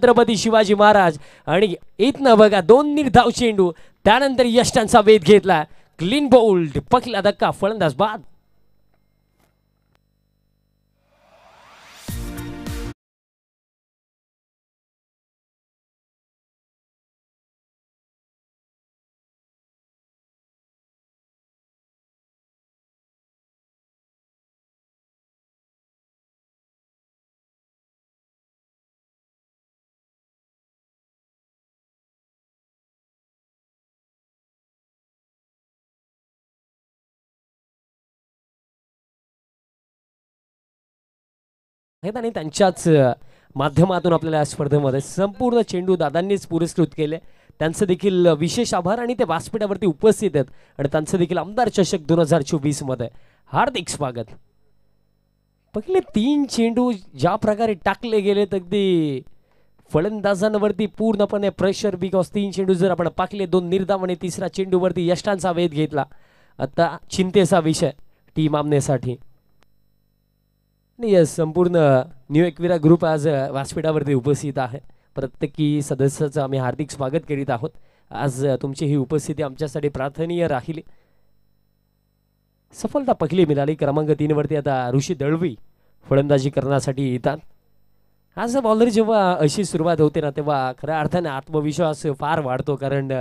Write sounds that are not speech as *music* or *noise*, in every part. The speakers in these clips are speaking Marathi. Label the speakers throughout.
Speaker 1: छत्रपती शिवाजी महाराज आणि इथनं बघा दोन निर्धाव चेंडू त्यानंतर यष्टांचा वेध घेतला क्लीन बोल्ड पकला धक्का फलंदाज बाद
Speaker 2: आहेत आणि त्यांच्याच माध्यमातून आपल्याला या स्पर्धेमध्ये
Speaker 1: संपूर्ण चेंडू दादांनीच पुरस्कृत केले त्यांचं देखील विशेष आभार आणि ते व्यासपीठावरती उपस्थित आहेत आणि त्यांचं देखील आमदार चषक दोन हजार चोवीसमध्ये हार्दिक स्वागत पहिले तीन चेंडू ज्या प्रकारे टाकले गेलेत अगदी फलंदाजांवरती पूर्णपणे प्रेशर बिकॉज तीन चेंडू जर आपण पाकले दोन निर्धाम आणि तिसरा चेंडूवरती यष्टांचा वेध घेतला आता चिंतेचा विषय टीम आमनेसाठी नाही संपूर्ण न्यू एक्विरा ग्रुप आज व्यासपीठावरती उपस्थित आहे प्रत्येकी सदस्याचं आम्ही हार्दिक स्वागत करीत आहोत आज तुमची ही उपस्थिती आमच्यासाठी प्रार्थनीय राहील सफलता पकली मिळाली क्रमांक तीनवरती आता ऋषी दळवी फलंदाजी करण्यासाठी येतात आज बॉलर जेव्हा अशी सुरुवात होते ना तेव्हा खऱ्या अर्थाने आत्मविश्वास फार वाढतो कारण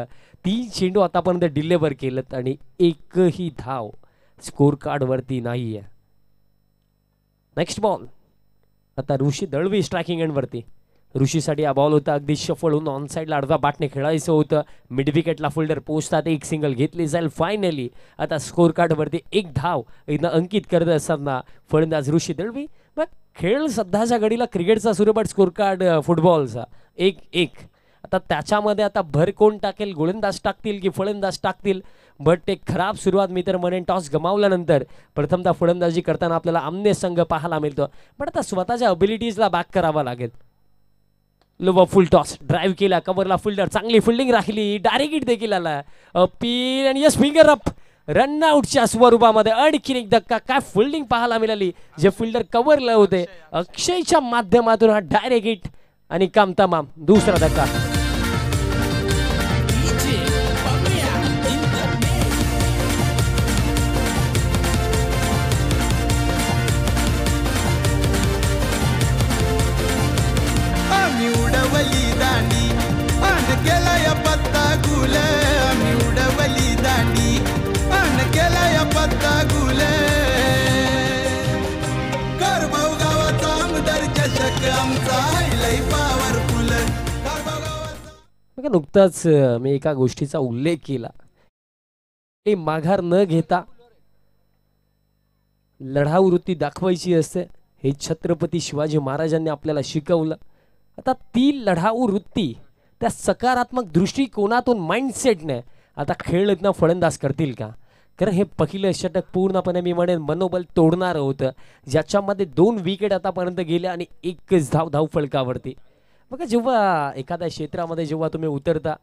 Speaker 1: तीन चेंडू आतापर्यंत डिलेवर केलं आणि एकही धाव स्कोर कार्डवरती नाही आहे नेक्स्ट बॉल आता ऋषी दळवी स्ट्रायकिंग एंडवरती ऋषीसाठी बॉल होता अगदी शफळ होऊन ऑन साईडला अर्धा बाटणे खेळायचं होतं मिड विकेटला फुल्डर पोचतात एक सिंगल घेतली जाईल फायनली आता स्कोर कार्डवरती एक धाव एकदा अंकित करत असताना फलंदाज ऋषी दळवी बर खेळ सध्याच्या घडीला क्रिकेटचा सुरेपाट स्कोर कार्ड फुटबॉलचा एक एक आता त्याच्यामध्ये आता भर कोण टाकेल गोलंदाज टाकतील की फळंदाज टाकतील बट एक खराब सुरुवात मी तर म्हणेन टॉस गमावल्यानंतर प्रथमतः फलंदाजी करताना आपल्याला आमने संघ पाहायला मिळतो पण आता स्वतःच्या अबिलिटीजला बॅक करावा लागेल लो बा फुल टॉस ड्राईव्ह केला कवरला फुल्डर चांगली फिल्डिंग राहिली डायरेक्ट देखील आला अपील आणि यस फिंगर अप रन आउटच्या स्वरूपामध्ये आणखीन एक धक्का काय फिल्डिंग पाहायला मिळाली जे फिल्डर कवरला होते अक्षयच्या माध्यमातून हा डायरेक्ट हिट आणि काम तमाम दुसरा धक्का की नुकताच मी एका गोष्टीचा उल्लेख केला हे माघार न घेता लढाऊ वृत्ती दाखवायची असते हे छत्रपती शिवाजी महाराजांनी आपल्याला शिकवलं आता ती लढाऊ वृत्ती त्या सकारात्मक दृष्टिकोनातून माइंडसेटने आता खेळरत्न फळंदाज करतील का कारण हे पहिलं षटक पूर्णपणे मी म्हणेन मनोबल तोडणारं होतं ज्याच्यामध्ये दोन विकेट आतापर्यंत गेले आणि एकच धाव धाव फळकावरती बघा जेव्हा एखाद्या क्षेत्रामध्ये जेव्हा तुम्ही उतरता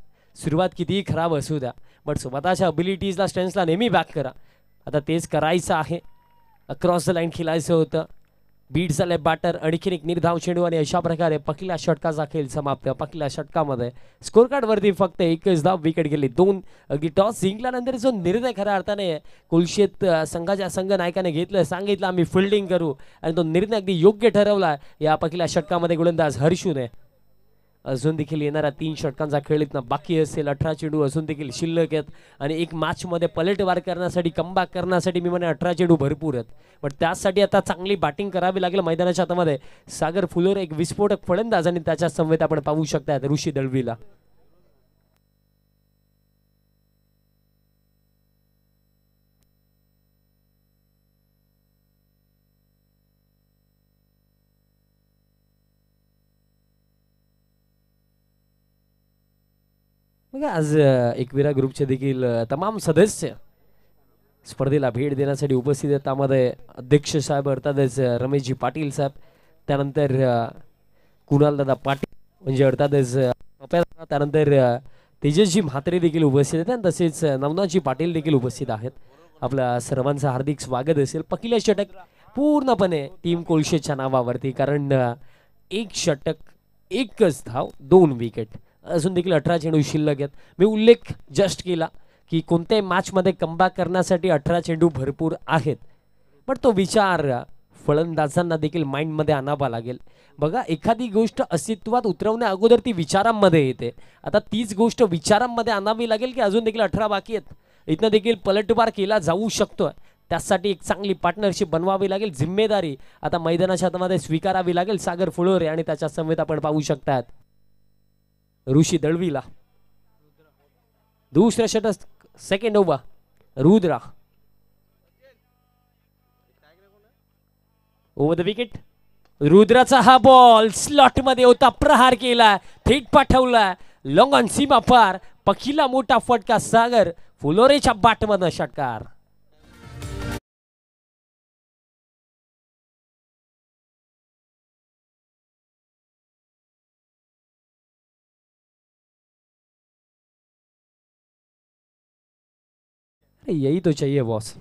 Speaker 1: सुरुवात कितीही खराब असू द्या बट स्वतःच्या अबिलिटीजला स्ट्रेंथला नेहमी बॅक करा आता तेच करायचं आहे अक्रॉस द लाईन खेळायचं होतं बीट झाले बॅटर आणखीन एक निर्धाव चेंडू आणि अशा प्रकारे पकिला षटकाचा खेळ समाप्त पकिला षटकामध्ये स्कोर कार्डवरती फक्त एकच धाव विकेट गेली दोन अगदी टॉस जिंकल्यानंतर जो निर्णय खऱ्या अर्थाने कुलशेत संघाच्या संघ नायकाने घेतलं सांगितलं आम्ही फिल्डिंग करू आणि तो निर्णय अगदी योग्य ठरवला या पकिला षटकामध्ये गोलंदाज हर्षूने अजून देखील येणाऱ्या तीन षटकांचा खेळ इथं बाकी असेल अठरा चेंडू अजून देखील शिल्लक आहेत आणि एक मॅचमध्ये पलटवार करण्यासाठी कमबॅक करण्यासाठी मी म्हणे अठरा चेंडू भरपूर आहेत पण त्यासाठी आता चांगली बॅटिंग करावी लागेल मैदानाच्या हातामध्ये सागर फुलोर एक विस्फोटक फळंदाज आणि त्याच्या समवेत आपण पाहू शकतात ऋषी दळवीला आज एकविरा ग्रुपचे देखील तमाम सदस्य स्पर्धेला भेट देण्यासाठी उपस्थित आहेत त्यामध्ये अध्यक्ष साहेब अर्थातच रमेशजी पाटील साहेब त्यानंतर कुणालदादा पाटील म्हणजे अर्थातच त्यानंतर तेजसजी म्हात्रे देखील उपस्थित आहेत आणि तसेच नवनाथजी पाटील देखील उपस्थित आहेत आपल्या सर्वांचं हार्दिक स्वागत असेल पकिल्या षटक पूर्णपणे टीम कोळशेच्या नावावरती कारण एक षटक एकच धाव दोन विकेट अजून देखील अठरा चेंडू शिल्लक आहेत मी उल्लेख जस्ट केला की कोणत्याही मॅचमध्ये कमबॅक करण्यासाठी अठरा चेंडू भरपूर आहेत पण तो विचार फलंदाजांना देखील माइंडमध्ये आणावा लागेल बघा एखादी गोष्ट अस्तित्वात उतरवण्या अगोदर ती विचारांमध्ये येते आता तीच गोष्ट विचारांमध्ये आणावी लागेल की अजून देखील अठरा बाकी आहेत इथनं देखील पलटवार केला जाऊ शकतो त्यासाठी एक चांगली पार्टनरशिप बनवावी लागेल जिम्मेदारी आता मैदानाच्या हातामध्ये स्वीकारावी लागेल सागर फुलोरे आणि त्याच्या समेत आपण पाहू शकतात ऋषी दळवीला दुसऱ्या षटक second over Rudra over the wicket रुद्राचा हा बॉल स्लॉट मध्ये होता प्रहार केला थेट पाठवला लॉंग ऑन सीमा पार पखीला मोठा फटका सागर फुलोरेच्या
Speaker 3: बाटमधनं षटकार यही तो चाहिए बॉस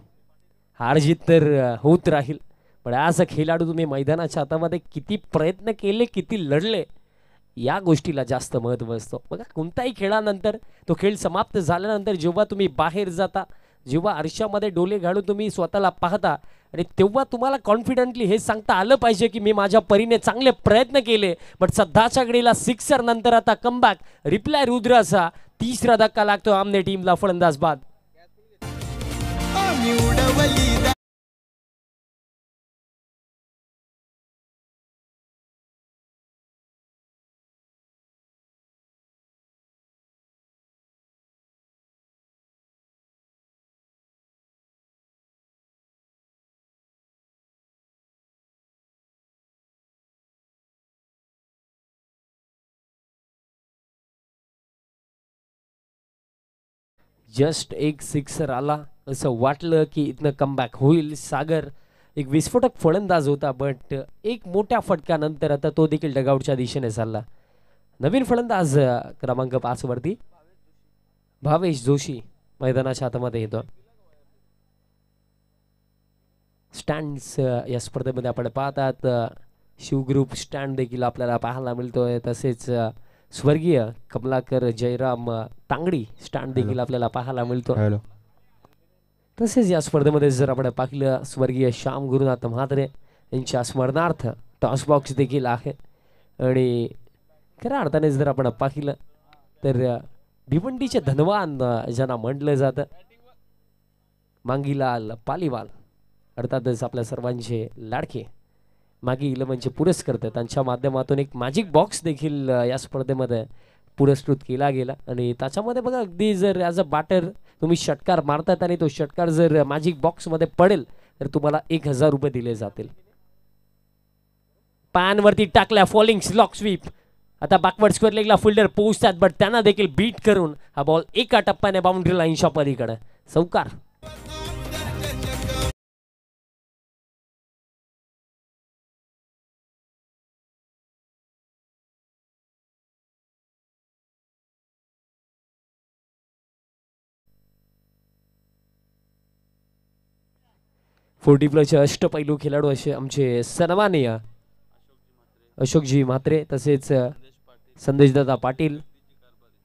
Speaker 3: हार जीत तर होत राहील पण
Speaker 1: आज खेळाडू तुम्ही मैदानाच्या हातामध्ये किती प्रयत्न केले किती लढले या गोष्टीला जास्त महत्त्व असतो बघा कोणताही खेळानंतर तो खेळ समाप्त झाल्यानंतर जेव्हा तुम्ही बाहेर जाता जेव्हा आरशामध्ये डोले घालून तुम्ही स्वतःला पाहता आणि तेव्हा तुम्हाला कॉन्फिडंटली हे सांगता आलं पाहिजे की मी माझ्या परीने चांगले प्रयत्न केले बट सध्याच्या घडीला सिक्सर नंतर आता कमबॅक रिप्लाय रुद्र असा तिसरा धक्का लागतो आमने टीमला फलंदाज बाद
Speaker 2: जस्ट एक
Speaker 1: सिक्सर आला असं वाटलं की इथनं कमबॅक होईल सागर एक विस्फोटक फलंदाज होता बट एक मोठ्या फटकानंतर आता तो देखील डगआउटच्या दिशेने चालला नवीन फलंदाज क्रमांक वरती भावेश जोशी मैदानाच्या हातामध्ये येतो स्टँड्स या स्पर्धेमध्ये आपण पाहतात शिवग्रुप स्टँड देखील आपल्याला पाहायला मिळतोय तसेच स्वर्गीय कमलाकर जयराम तांगडी स्टँड देखील आपल्याला पाहायला मिळतो तसेच या स्पर्धेमध्ये जर आपण पाहिलं स्वर्गीय श्याम गुरुनाथ म्हात्रे यांच्या स्मरणार्थ टॉस बॉक्स देखील आहे आणि खऱ्या अर्थाने जर आपण पाहिलं तर भिवंडीचे धनवान ज्यांना म्हटलं जातं मांगीलाल पालीवाल अर्थातच आपल्या सर्वांचे लाडके मागी इलेव्हनचे पुरस्कर्ते त्यांच्या माध्यमातून एक मॅजिक बॉक्स देखील या स्पर्धेमध्ये पुरस्कृत केला गेला आणि त्याच्यामध्ये बघा अगदी जर ॲज अ बॅटर तुम्ही षटकार मारतात आणि तो षटकार जर मॅजिक बॉक्समध्ये पडेल तर तुम्हाला एक हजार रुपये दिले जातील पानवरती टाकल्या फॉलिंग स्लॉक स्वीप आता बॅकवर्ड स्क्वेअर लेगला फिल्डर पोहोचतात बट त्यांना देखील बीट करून हा बॉल एका टप्प्याने बाउंड्री लाईनच्या पलीकडे सौकार फोर्टी प्लसचे अष्टपैलू खेळाडू असे आमचे सन्मानीय अशोकजी म्हात्रे तसेच संदेशदादा पाटील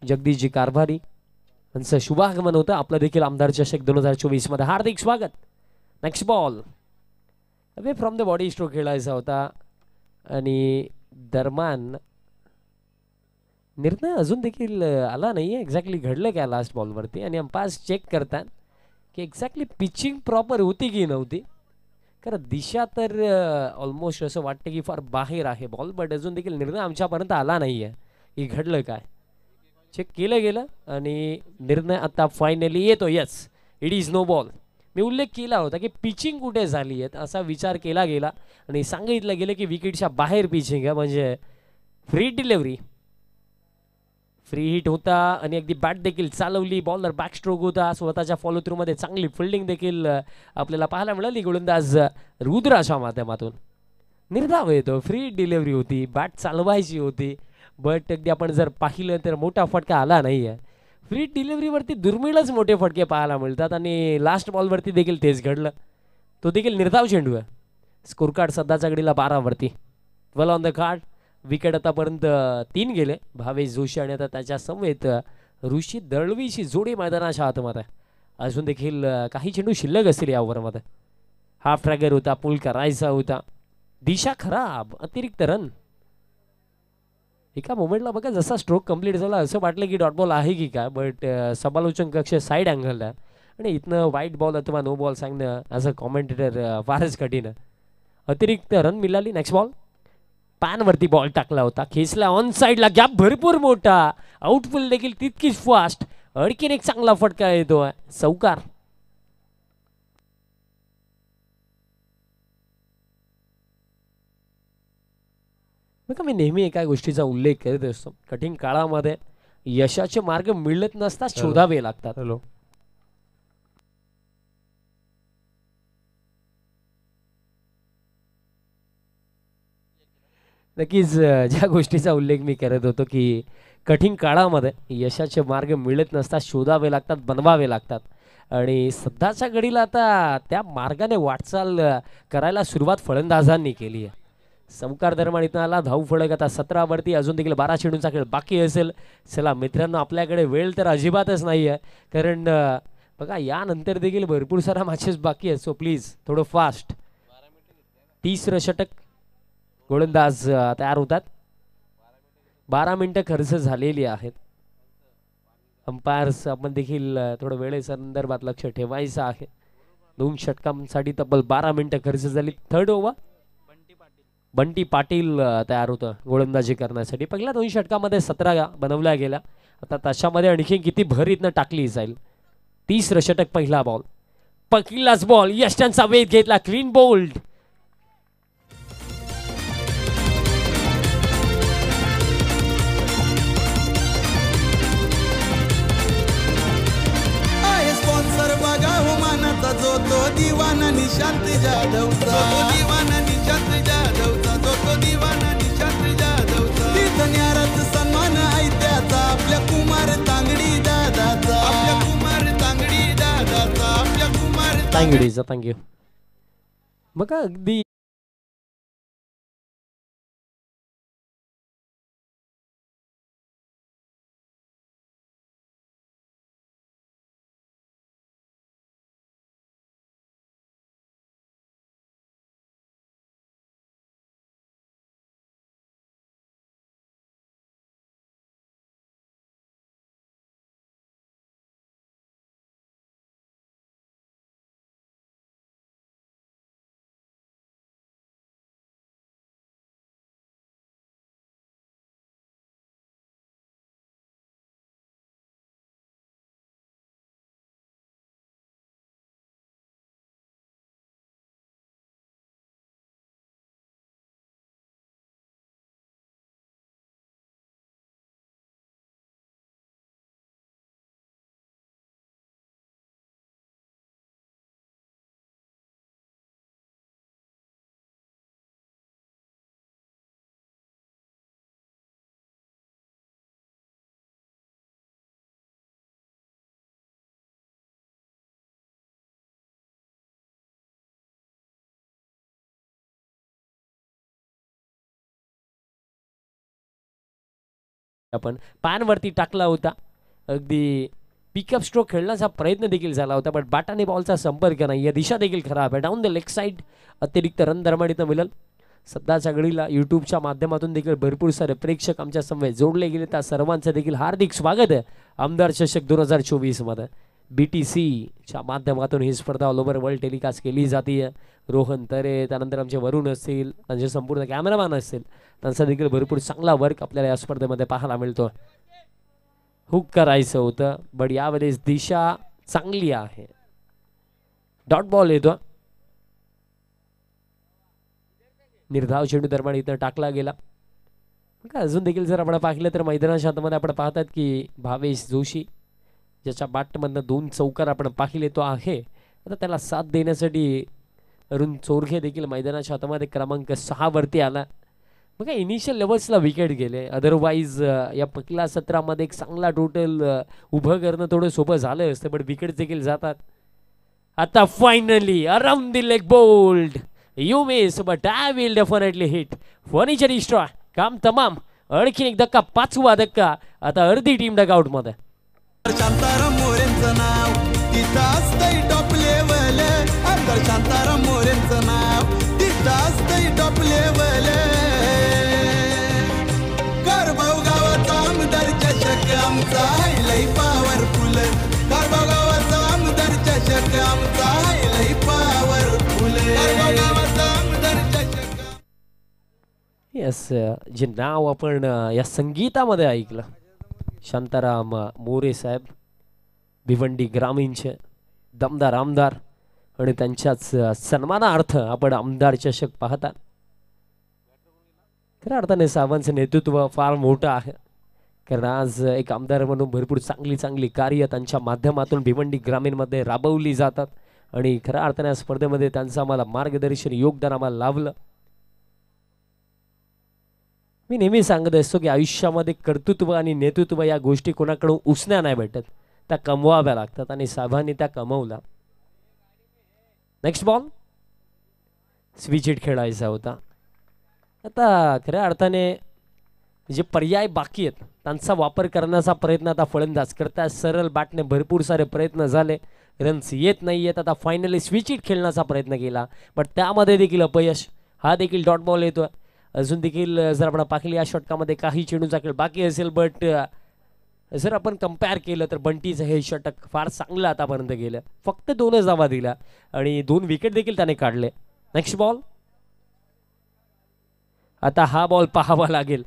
Speaker 1: जगदीशजी कारभारी यांचं शुभागमन होतं आपलं देखील आमदार चषक दोन हजार चोवीसमध्ये हार्दिक स्वागत next ball away from the body stroke खेळायचा होता आणि दरम्यान निर्णय अजून देखील आला नाही आहे एक्झॅक्टली घडलं काय लास्ट बॉलवरती आणि पास चेक करतात की एक्झॅक्टली पिचिंग प्रॉपर होती की नव्हती कारण दिशा तर ऑलमोस्ट असं वाटतं की फार बाहेर आहे बॉल बट अजून देखील निर्णय आमच्यापर्यंत आला नाही आहे की घडलं काय चेक केलं गेलं आणि निर्णय आता फायनली येतो yes it is no ball मी उल्लेख केला होता की पिचिंग कुठे झाली आहेत असा विचार केला गेला आणि सांगितलं गेलं की विकेटच्या बाहेर पिचिंग आहे म्हणजे फ्री डिलेवरी फ्री हिट होता आणि अगदी बॅट देखील चालवली बॉलर बॅकस्ट्रोक होता स्वतःच्या फॉलो थ्रूमध्ये चांगली फिल्डिंग देखील आपल्याला पाहायला मिळाली गोलंदाज रुद्राच्या माध्यमातून निर्धाव येतो फ्री डिलेवरी होती बॅट चालवायची होती बट अगदी आपण जर पाहिलं तर मोठा फटका आला नाही आहे फ्री डिलिव्हरीवरती दुर्मिळच मोठे फटके पाहायला मिळतात आणि लास्ट बॉलवरती देखील तेच घडलं तो देखील निर्धाव चेंडू आहे स्कोर कार्ड सध्याच्या घडीला बारावरती well on the card wicket आतापर्यंत तीन गेले भावेश जोशी आणि आता त्याच्या समवेत ऋषी दळवीशी जोडी मैदानाच्या आतमध्ये अजून देखील काही चेंडू शिल्लक असतील या ओव्हरमध्ये हाफ ट्रॅगर होता पूल करायचा होता दिशा खराब अतिरिक्त रन एका मोमेंटला बघा जसा स्ट्रोक कम्प्लीट झाला असं वाटलं की डॉट बॉल आहे की काय बट समालोचन कक्ष साईड अँगलला आणि इथनं वाईट बॉल अथवा नो बॉल सांगणं ॲज अ कॉमेंटेटर फारच कठीण अतिरिक्त रन मिळाली नेक्स्ट बॉल पॅनवरती बॉल टाकला होता खेचला ऑन साईडला गॅप भरपूर मोठा आउटफुल देखील तितकीच फास्ट आणखीन एक चांगला फटका येतो सौकार मी मी नेहमी एका गोष्टीचा उल्लेख करत असतो कठीण काळामध्ये यशाचे मार्ग मिळत नसता हो. शोधावे लागतात नक्कीच ज्या गोष्टीचा उल्लेख मी करत होतो की कठीण काळामध्ये यशाचे मार्ग मिळत नसतात शोधावे लागतात बनवावे लागतात आणि सध्याच्या घडीला आता त्या मार्गाने वाटचाल करायला सुरुवात फलंदाजांनी केली आहे समकार आला धाऊ फळक आता सतरावरती अजून देखील बारा चेंडूंचा खेळ बाकी असेल चला मित्रांनो आपल्याकडे वेळ तर अजिबातच नाही आहे कारण बघा यानंतर देखील भरपूर सारा मॅचेस बाकी आहेत सो प्लीज थोडं फास्ट तीस षटक गोलंदाज तयार होतात बारा मिनटं खर्च झालेली आहेत अंपायर्स आपण देखील थोडं वेळेसंदर्भात लक्ष ठेवायचं आहे दोन षटकांसाठी तब्बल बारा मिनटं खर्च झाली थर्ड ओव्हर बंटी पाटील तयार होतं गोलंदाजी करण्यासाठी पहिल्या दोन षटकामध्ये सतरा बनवल्या गेल्या आता तशामध्ये आणखी किती भर इथनं टाकली जाईल तीस षटक पहिला बॉल पहिलाच बॉल यष्ट्यांचा वेध घेतला क्लीन बोल्ड
Speaker 3: निशांत जाधवचा दिवाना निशांत जाधवचा तो तो दिवाना निशांत जाधवचा तीर्थन्याराचा सन्मान आहे त्याचा आपल्या कुमार तांगडी दादाचा आपल्या कुमार तांगडी दादाचा आपल्या कुमार तांगडीचा तांगी बघा अगदी
Speaker 1: आपण पानवरती टाकला होता अगदी पिकअप स्ट्रोक खेळण्याचा प्रयत्न देखील झाला होता बट बाटाने बॉलचा संपर्क नाही या दिशा देखील खराब आहे डाऊन द लेग साईड अतिरिक्त रन दरम्यान मिळेल सध्याच्या घडीला यूट्यूबच्या माध्यमातून देखील भरपूर सारे प्रेक्षक आमच्या समवेत जोडले गेले त्या सर्वांचं देखील हार्दिक स्वागत आहे आमदार चषक दोन हजार चोवीसमध्ये बी टी च्या माध्यमातून ही स्पर्धा ऑल ओव्हर वर्ल्ड टेलिकास्ट केली जाते रोहन तरे त्यानंतर आमचे वरुण असतील त्यांचे संपूर्ण कॅमेरामॅन असतील त्यांचा देखील भरपूर चांगला वर्क आपल्याला या स्पर्धेमध्ये पाहायला मिळतो हुक करायचं होतं बट यावेळेस दिशा चांगली आहे डॉट बॉल येतो निर्धाव चेंडू दरम्यान इथं टाकला गेला अजून देखील जर आपण पाहिलं तर मैदानाच्या हातामध्ये आपण पाहतात की भावेश जोशी ज्याच्या बाटमधनं दोन चौकार आपण पाहिले तो आहे आता त्याला साथ देण्यासाठी अरुण चोरघे देखील मैदानाच्या हातामध्ये क्रमांक सहावरती आला बघा इनिशियल लेवल्सला विकेट गेले अदरवाईज या पकला सत्रामध्ये एक चांगला टोटल उभं करणं थोडं सोपं झालं असतं पण विकेट देखील जातात आता finally around the leg bowled you miss but I will definitely hit furniture इस्ट्रॉ काम तमाम आणखीन एक धक्का पाचवा धक्का आता अर्धी टीम डगआउटमध्ये
Speaker 3: शांताराम मोरेंचं नाव तिथं असतंय टॉप लेवल आमदार शांताराम मोरेंचं नाव तिथं असतंय टॉप लेवल कारभाऊ गावाचा आमदार चषक आमचा आहे लय पॉवरफुल कारभाऊ गावाचा आमदार चषक आमचा आहे लय पॉवरफुल
Speaker 1: येस जे नाव आपण या संगीतामध्ये ऐकलं शांताराम मोरे साहेब भिवंडी ग्रामीणचे दमदार आमदार आणि त्यांच्याच uh, सन्मानार्थ आपण आमदार चषक पाहता खऱ्या अर्थाने सावंतचं नेतृत्व फार मोठं आहे कारण आज uh, एक आमदार म्हणून भरपूर चांगली चांगली कार्य त्यांच्या माध्यमातून भिवंडी ग्रामीणमध्ये राबवली जातात आणि खऱ्या अर्थाने या स्पर्धेमध्ये त्यांचं आम्हाला मार्गदर्शन योगदान आम्हाला लाभलं मी नेहमी सांगत असतो की आयुष्यामध्ये कर्तृत्व आणि नेतृत्व या गोष्टी कोणाकडून उसण्या नाही भेटत त्या कमवाव्या लागतात आणि साभाने त्या कमवल्या नेक्स्ट बॉल स्विचिट खेळायचा होता आता खऱ्या अर्थाने जे पर्याय बाकी आहेत त्यांचा वापर करण्याचा प्रयत्न आता फळंदाज करता सरळ बॅटने भरपूर सारे प्रयत्न झाले रन्स येत नाही आहेत आता फायनली स्विचिट खेळण्याचा प्रयत्न केला बट त्यामध्ये देखील अपयश हा देखील डॉट बॉल येतो आहे अजून देखील जर आपण पाकली या षटकामध्ये काही चेंडूचा खेळ बाकी असेल बट जर आपण कम्पेअर केलं तर बंटीचं हे षटक फार चांगलं आतापर्यंत गेलं फक्त दोनच धावा दिला आणि दोन विकेट देखील त्याने काढले नेक्स्ट बॉल आता हा बॉल पाहावा लागेल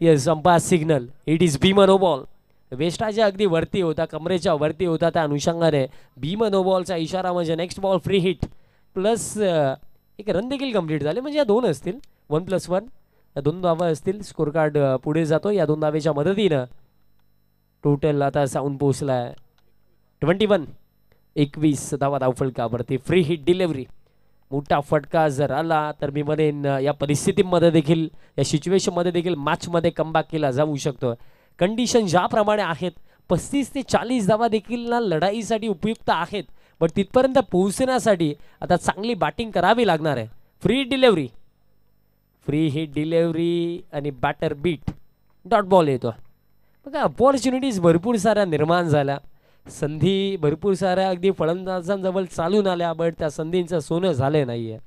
Speaker 1: yes umpire signal it is बी मनो बॉल वेस्टाच्या अगदी वरती होता कमरेच्या वरती होता त्या अनुषंगाने बी ओ बॉलचा इशारा म्हणजे next ball free hit plus एक रन देखील कंप्लीट झाले म्हणजे या दोन असतील वन प्लस वन या दोन धावा असतील स्कोर कार्ड पुढे जातो या दोन दावेच्या मदतीनं टोटल आता साऊंड पोहोचला आहे ट्वेंटी वन एकवीस धावा धावफलकावरती फ्री हिट डिलेवरी मोठा फटका जर आला तर मी म्हणेन या परिस्थितीमध्ये देखील या सिच्युएशनमध्ये देखील मॅचमध्ये कमबॅक केला जाऊ शकतो कंडिशन ज्याप्रमाणे आहेत पस्तीस ते चाळीस धावा देखील ना लढाईसाठी उपयुक्त आहेत बट तिथपर्यंत पोहोचण्यासाठी आता चांगली बॅटिंग करावी लागणार आहे free delivery free hit delivery आणि बॅटर बीट डॉट बॉल येतो बघा अपॉर्च्युनिटीज भरपूर साऱ्या निर्माण झाल्या संधी भरपूर साऱ्या अगदी फलंदाजांजवळ चालून आल्या बट त्या संधींचं सोनं झालं नाही आहे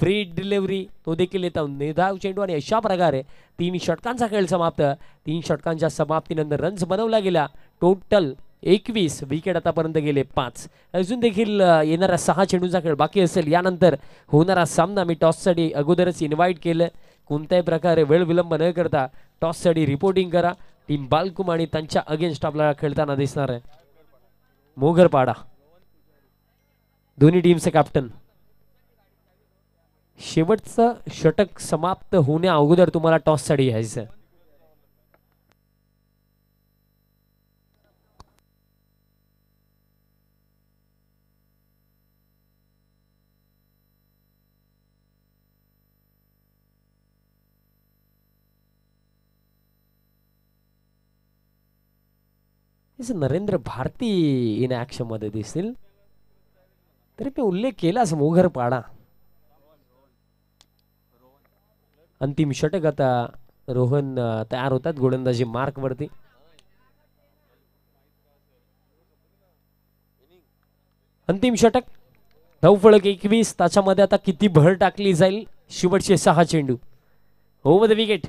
Speaker 1: फ्री डिलेवरी तो देखील येतो निर्धाव चेंडू आणि अशा प्रकारे तीन षटकांचा खेळ समाप्त तीन षटकांच्या समाप्तीनंतर रन्स बनवला गेला टोटल एकवीस विकेट आतापर्यंत गेले पाच अजून देखील येणारा सहा चेंडूंचा खेळ बाकी असेल यानंतर होणारा सामना मी टॉससाठी अगोदरच इन्व्हाइट केलं कोणत्याही प्रकारे वेळ विलंब न करता टॉससाठी रिपोर्टिंग करा टीम बालकुम आणि त्यांच्या अगेन्स्ट आपल्याला खेळताना दिसणार आहे मोगरपाडा दोन्ही टीमचे कॅप्टन शेवटचं षटक समाप्त होण्या अगोदर तुम्हाला टॉससाठी यायचं नरेंद्र भारती इन मध्ये दिसतील तरी मी उल्लेख केलाच पाड़ा अंतिम षटक आता रोहन तयार होतात गोलंदाजी मार्क वरती अंतिम षटक नऊ फळक एकवीस त्याच्यामध्ये आता किती भर टाकली जाईल शेवटचे सहा चेंडू हो द विकेट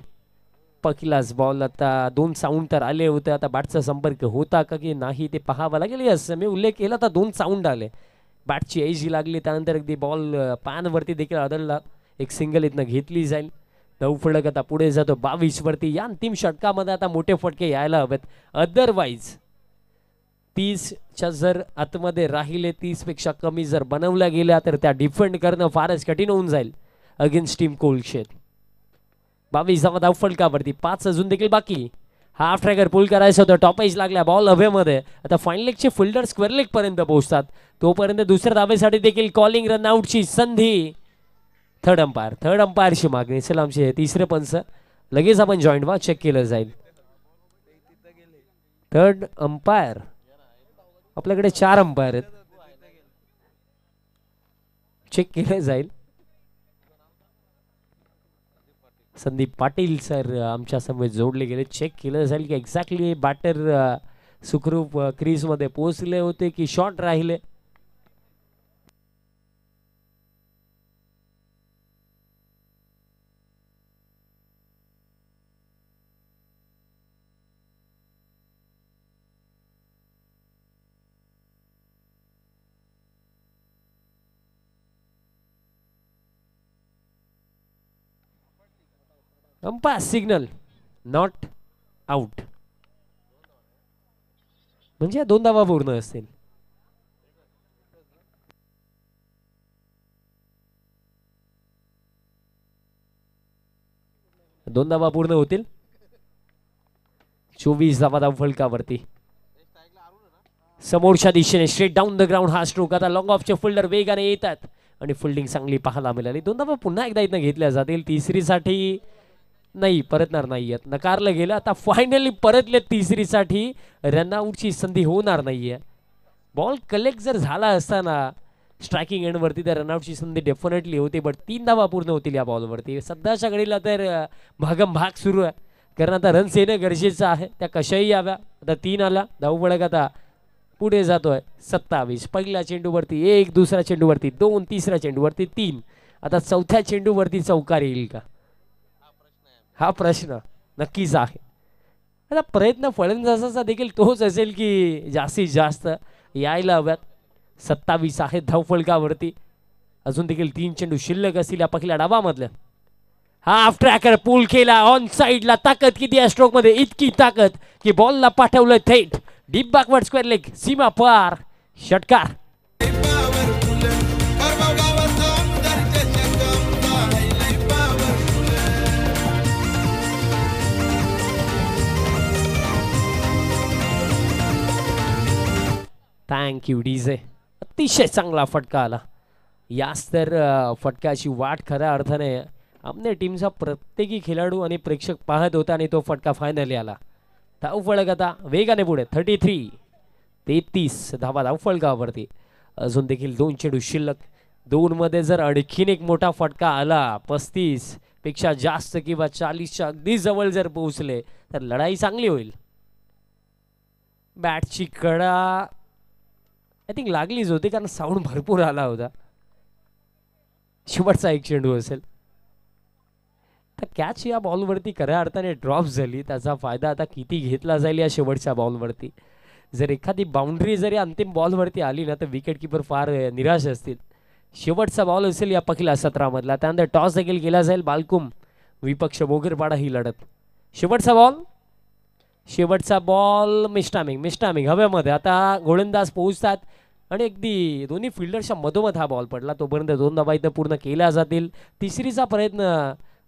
Speaker 1: किलास बॉल आता दोन साऊंड तर आले होते आता बॅटचा संपर्क होता का की नाही ते पहावं लागेल यस मी उल्लेख केला तर दोन साऊंड आले बॅटची एजी लागली त्यानंतर अगदी बॉल पानवरती देखील आदळला एक सिंगल इथनं घेतली जाईल नऊ फडक आता पुढे जातो बावीसवरती या अंतिम षटकामध्ये आता मोठे फटके यायला हवेत अदरवाईज तीसच्या जर आतमध्ये राहिले तीसपेक्षा कमी जर बनवल्या गेल्या तर त्या डिफेंड करणं फारच कठीण होऊन जाईल अगेन्स्ट टीम कोलशेत बावीस धावा धाव फलकावरती पाच अजून देखील बाकी हाफ ट्रॅकर पुल करायचं होतं टॉप एज लागल्या बॉल हवेमध्ये आता फाईन लेगचे फिल्डर स्क्वेअर लेग पर्यंत पोहोचतात तोपर्यंत दुसऱ्या धावेसाठी देखील कॉलिंग रन आउटची संधी थर्ड अंपायर थर्ड अंपायरची मागणी चला आमचे तिसरे पंच लगेच आपण जॉईंट वा चेक केलं जाईल थर्ड अंपायर आपल्याकडे चार अंपायर आहेत चेक केलं जाईल संदीप पाटील सर आमच्यासमोर जोडले गेले चेक केलं असेल की एक्झॅक्टली बॅटर सुखरूप क्रीजमध्ये पोहोचले होते की शॉर्ट राहिले अंपास सिग्नल नॉट आउट म्हणजे या दोन पूर्ण असतील दोन पूर्ण होतील चोवीस धावा धाव फलकावरती समोरच्या दिशेने स्ट्रेट डाऊन द ग्राउंड हा स्ट्रोक आता लॉंग ऑफचे फिल्डर वेगाने येतात आणि फिल्डिंग चांगली पाहायला मिळाली दोन धावा पुन्हा एकदा इथं घेतल्या जातील तिसरीसाठी नाही परतणार नाही आहेत नकारलं गेलं आता फायनली परतले तिसरीसाठी रन आऊटची संधी होणार नाही आहे बॉल कलेक्ट जर झाला असताना स्ट्रायकिंग एंडवरती तर रनआउटची संधी डेफिनेटली होती बट तीन धावा पूर्ण होतील या बॉलवरती सध्याच्या घडीला तर भागम भाग सुरू आहे कारण आता रन्स येणं गरजेचं आहे त्या कशाही याव्या आता तीन आला बळक आता पुढे जातोय सत्तावीस पहिल्या चेंडूवरती एक दुसऱ्या चेंडूवरती दोन तिसऱ्या चेंडूवरती तीन आता चौथ्या चेंडूवरती चौकार येईल का हा प्रश्न नक्कीच आहे आता प्रयत्न फडणवीसांचा देखील तोच असेल की जास्तीत जास्त यायला हव्यात सत्तावीस आहे धावफलकावरती अजून देखील तीन चेंडू शिल्लक असतील या पखिला डाबामधल्या हा हाफ ट्रॅकर पूल केला ऑन साईडला ताकद किती स्ट्रोक स्ट्रोकमध्ये इतकी ताकद की बॉलला पाठवलं थेट डीप बॅकवर्ड स्क्वेअर लेग सीमा पार षटकार थँक यू डीजे अतिशय चांगला फटका आला याच तर फटक्याची वाट खऱ्या अर्थाने आमने टीमचा प्रत्येकी खेळाडू आणि प्रेक्षक पाहत होता आणि तो फटका फायनली आला धाव फळक आता वेगाने पुढे थर्टी थ्री तेहतीस धावा धाव फळकावरती अजून देखील दोन चेडू शिल्लक दोनमध्ये जर आणखीन एक मोठा फटका आला पस्तीस पेक्षा जास्त किंवा चाळीसच्या अगदी जवळ जर पोहोचले तर लढाई चांगली होईल बॅटची कडा आय थिंक लागलीच होती कारण साऊंड भरपूर आला होता शेवटचा एक चेंडू असेल तर कॅच या बॉलवरती खऱ्या अर्थाने ड्रॉप झाली त्याचा फायदा आता किती घेतला जाईल या शेवटच्या बॉलवरती जर एखादी बाउंड्री जरी अंतिम बॉलवरती आली ना तर विकेट किपर फार निराश असतील शेवटचा बॉल असेल या पकिला सत्रामधला त्यानंतर टॉस देखील केला जाईल बालकुम विपक्ष बोगरपाडा ही लढत शेवटचा बॉल शेवटचा बॉल मिस्टामिंग मिस्टामिंग हवेमध्ये आता गोलंदाज पोहोचतात आणि अगदी दोन्ही फिल्डरच्या मधोमध हा बॉल पडला तोपर्यंत दोन दबा इथं पूर्ण केल्या जातील तिसरीचा प्रयत्न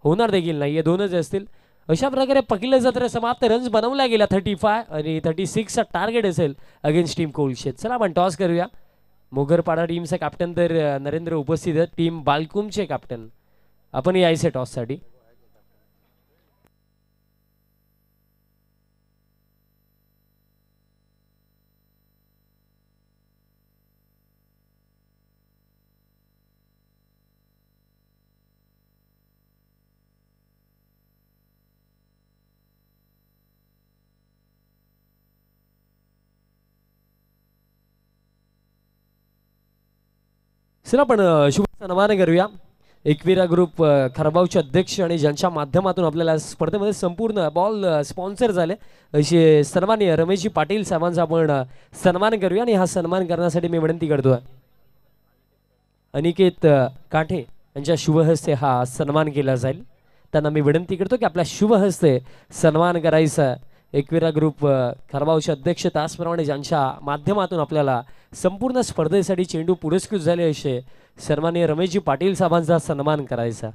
Speaker 1: होणार देखील नाही हे दोनच असतील अशा प्रकारे पकडलं जातं समाप्त रन्स बनवल्या गेल्या थर्टी फाय आणि थर्टी सिक्सचा टार्गेट असेल अगेन्स्ट टीम कोलशेत चला आपण टॉस करूया मोगरपाडा टीमचे कॅप्टन तर नरेंद्र उपस्थित आहेत टीम बालकुमचे कॅप्टन आपण यायचं टॉससाठी चला आपण शुभ सन्मान करूया एकविरा ग्रुप खरबावचे अध्यक्ष आणि ज्यांच्या माध्यमातून आपल्याला स्पर्धेमध्ये संपूर्ण बॉल स्पॉन्सर झाले असे सन्माननीय रमेशजी पाटील साहेबांचा आपण सन्मान करूया आणि हा सन्मान करण्यासाठी मी विनंती करतो अनिकेत काठे यांच्या शुभहस्ते हा सन्मान केला जाईल त्यांना मी विनंती करतो की आपल्या शुभहस्ते सन्मान करायचा एकविरा ग्रुप खरबावचे अध्यक्ष त्याचप्रमाणे ज्यांच्या माध्यमातून आपल्याला संपूर्ण स्पर्धेसाठी चेंडू पुरस्कृत झाले असे सन्माननीय रमेशजी पाटील साहेबांचा सन्मान करायचा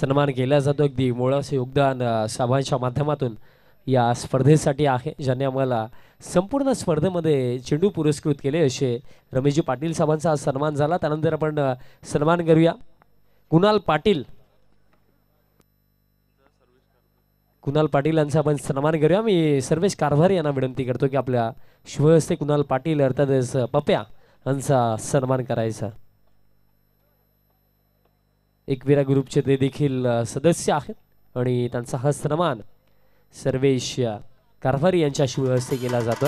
Speaker 1: सन्मान केला जातो अगदी मुळाचं योगदान साहेबांच्या माध्यमातून या स्पर्धेसाठी आहे ज्याने आम्हाला संपूर्ण स्पर्धेमध्ये चेंडू पुरस्कृत केले असे रमेशजी पाटील साहेबांचा सन्मान झाला त्यानंतर आपण सन्मान करूया कुणाल पाटील कुणाल पाटील यांचा आपण सन्मान करूया मी सर्वेश कारभारी यांना विनंती करतो की आपल्या शुभहस्ते कुणाल पाटील अर्थातच पप्या यांचा सन्मान करायचा एकविरा ग्रुपचे ते देखील सदस्य आहेत आणि त्यांचा हा सन्मान सर्वेश कारभार यांच्या शिवहस्ते केला जातो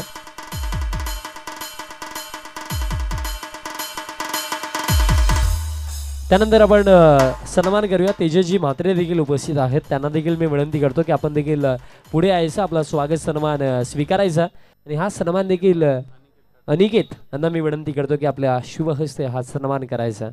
Speaker 1: त्यानंतर आपण सन्मान करूया तेजसजी म्हात्रे देखील उपस्थित आहेत त्यांना देखील मी विनंती करतो की आपण देखील पुढे यायचं आपला स्वागत सन्मान स्वीकारायचा आणि हा सन्मान देखील अनिकेत यांना मी विनंती करतो की आपल्या शुभहस्ते हा सन्मान करायचा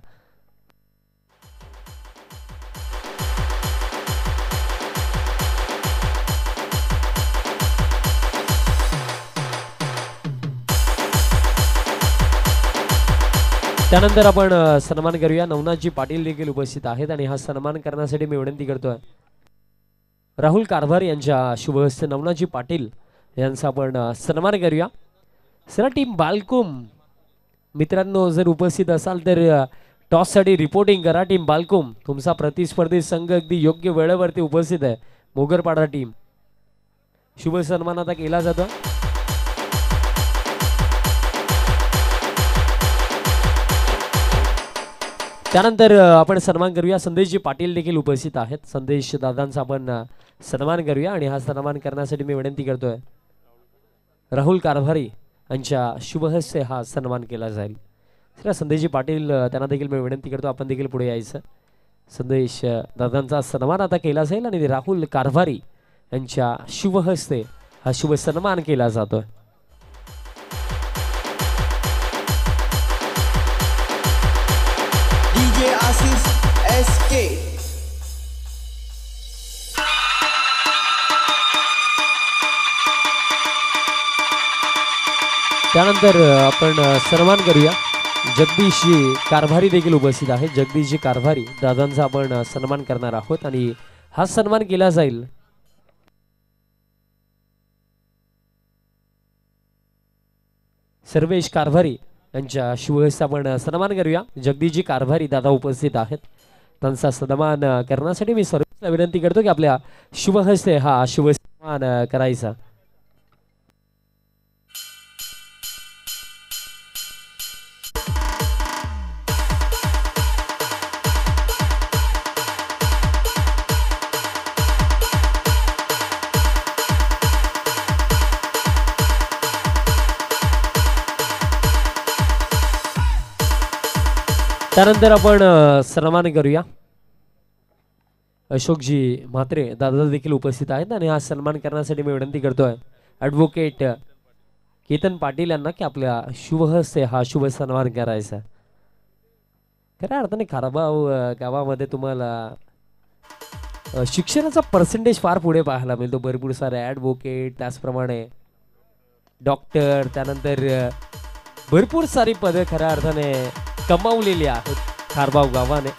Speaker 1: त्यानंतर आपण सन्मान करूया नवनाथजी पाटील देखील उपस्थित आहेत आणि हा सन्मान करण्यासाठी मी विनंती करतोय राहुल कारभार यांच्या शुभहस्ते नवनाथजी पाटील यांचा आपण सन्मान करूया सर टीम बालकुम मित्रांनो जर उपस्थित असाल तर टॉससाठी रिपोर्टिंग करा टीम बालकुम तुमचा प्रतिस्पर्धी संघ अगदी योग्य वेळेवरती उपस्थित आहे मोगरपाडा टीम शुभ सन्मान आता केला जातो त्यानंतर आपण सन्मान करूया संदेशजी पाटील देखील उपस्थित आहेत संदेश दादांचा आपण सन्मान करूया आणि हा सन्मान करण्यासाठी मी विनंती करतोय राहुल कारभारी यांच्या शुभहस्ते हा सन्मान केला जाईल संदेश संदेशजी पाटील त्यांना देखील मी विनंती करतो आपण देखील पुढे यायचं संदेश दादांचा सन्मान आता केला जाईल आणि राहुल कारभारी यांच्या शुभहस्ते हा शुभ सन्मान केला जातोय त्यानंतर आपण सन्मान करूया जगदीशजी कारभारी देखील उपस्थित आहे जगदीशजी कारभारी दादांचा आपण सन्मान करणार आहोत आणि हा सन्मान केला जाईल सर्वेश कारभारी यांच्या शिवहस्ता आपण सन्मान करूया जगदीशजी कारभारी दादा उपस्थित आहेत त्यांचा सन्मान करण्यासाठी मी सर्वांना विनंती करतो की आपल्या शुभहस्ते हा शुभ सन्मान करायचा त्यानंतर आपण सन्मान करूया अशोकजी म्हात्रे दादा देखील उपस्थित आहेत आणि हा सन्मान करण्यासाठी मी विनंती करतोय ॲडव्होकेट केतन पाटील यांना की आपल्या शुभ हा शुभ सन्मान करायचा खऱ्या अर्थाने खारबाव गावामध्ये तुम्हाला शिक्षणाचा पर्सेंटेज फार पुढे पाहायला मिळतो भरपूर सारे ॲडव्होकेट त्याचप्रमाणे डॉक्टर त्यानंतर भरपूर सारी पदं खऱ्या अर्थाने कमावलेले आहेत खारबाव गावाने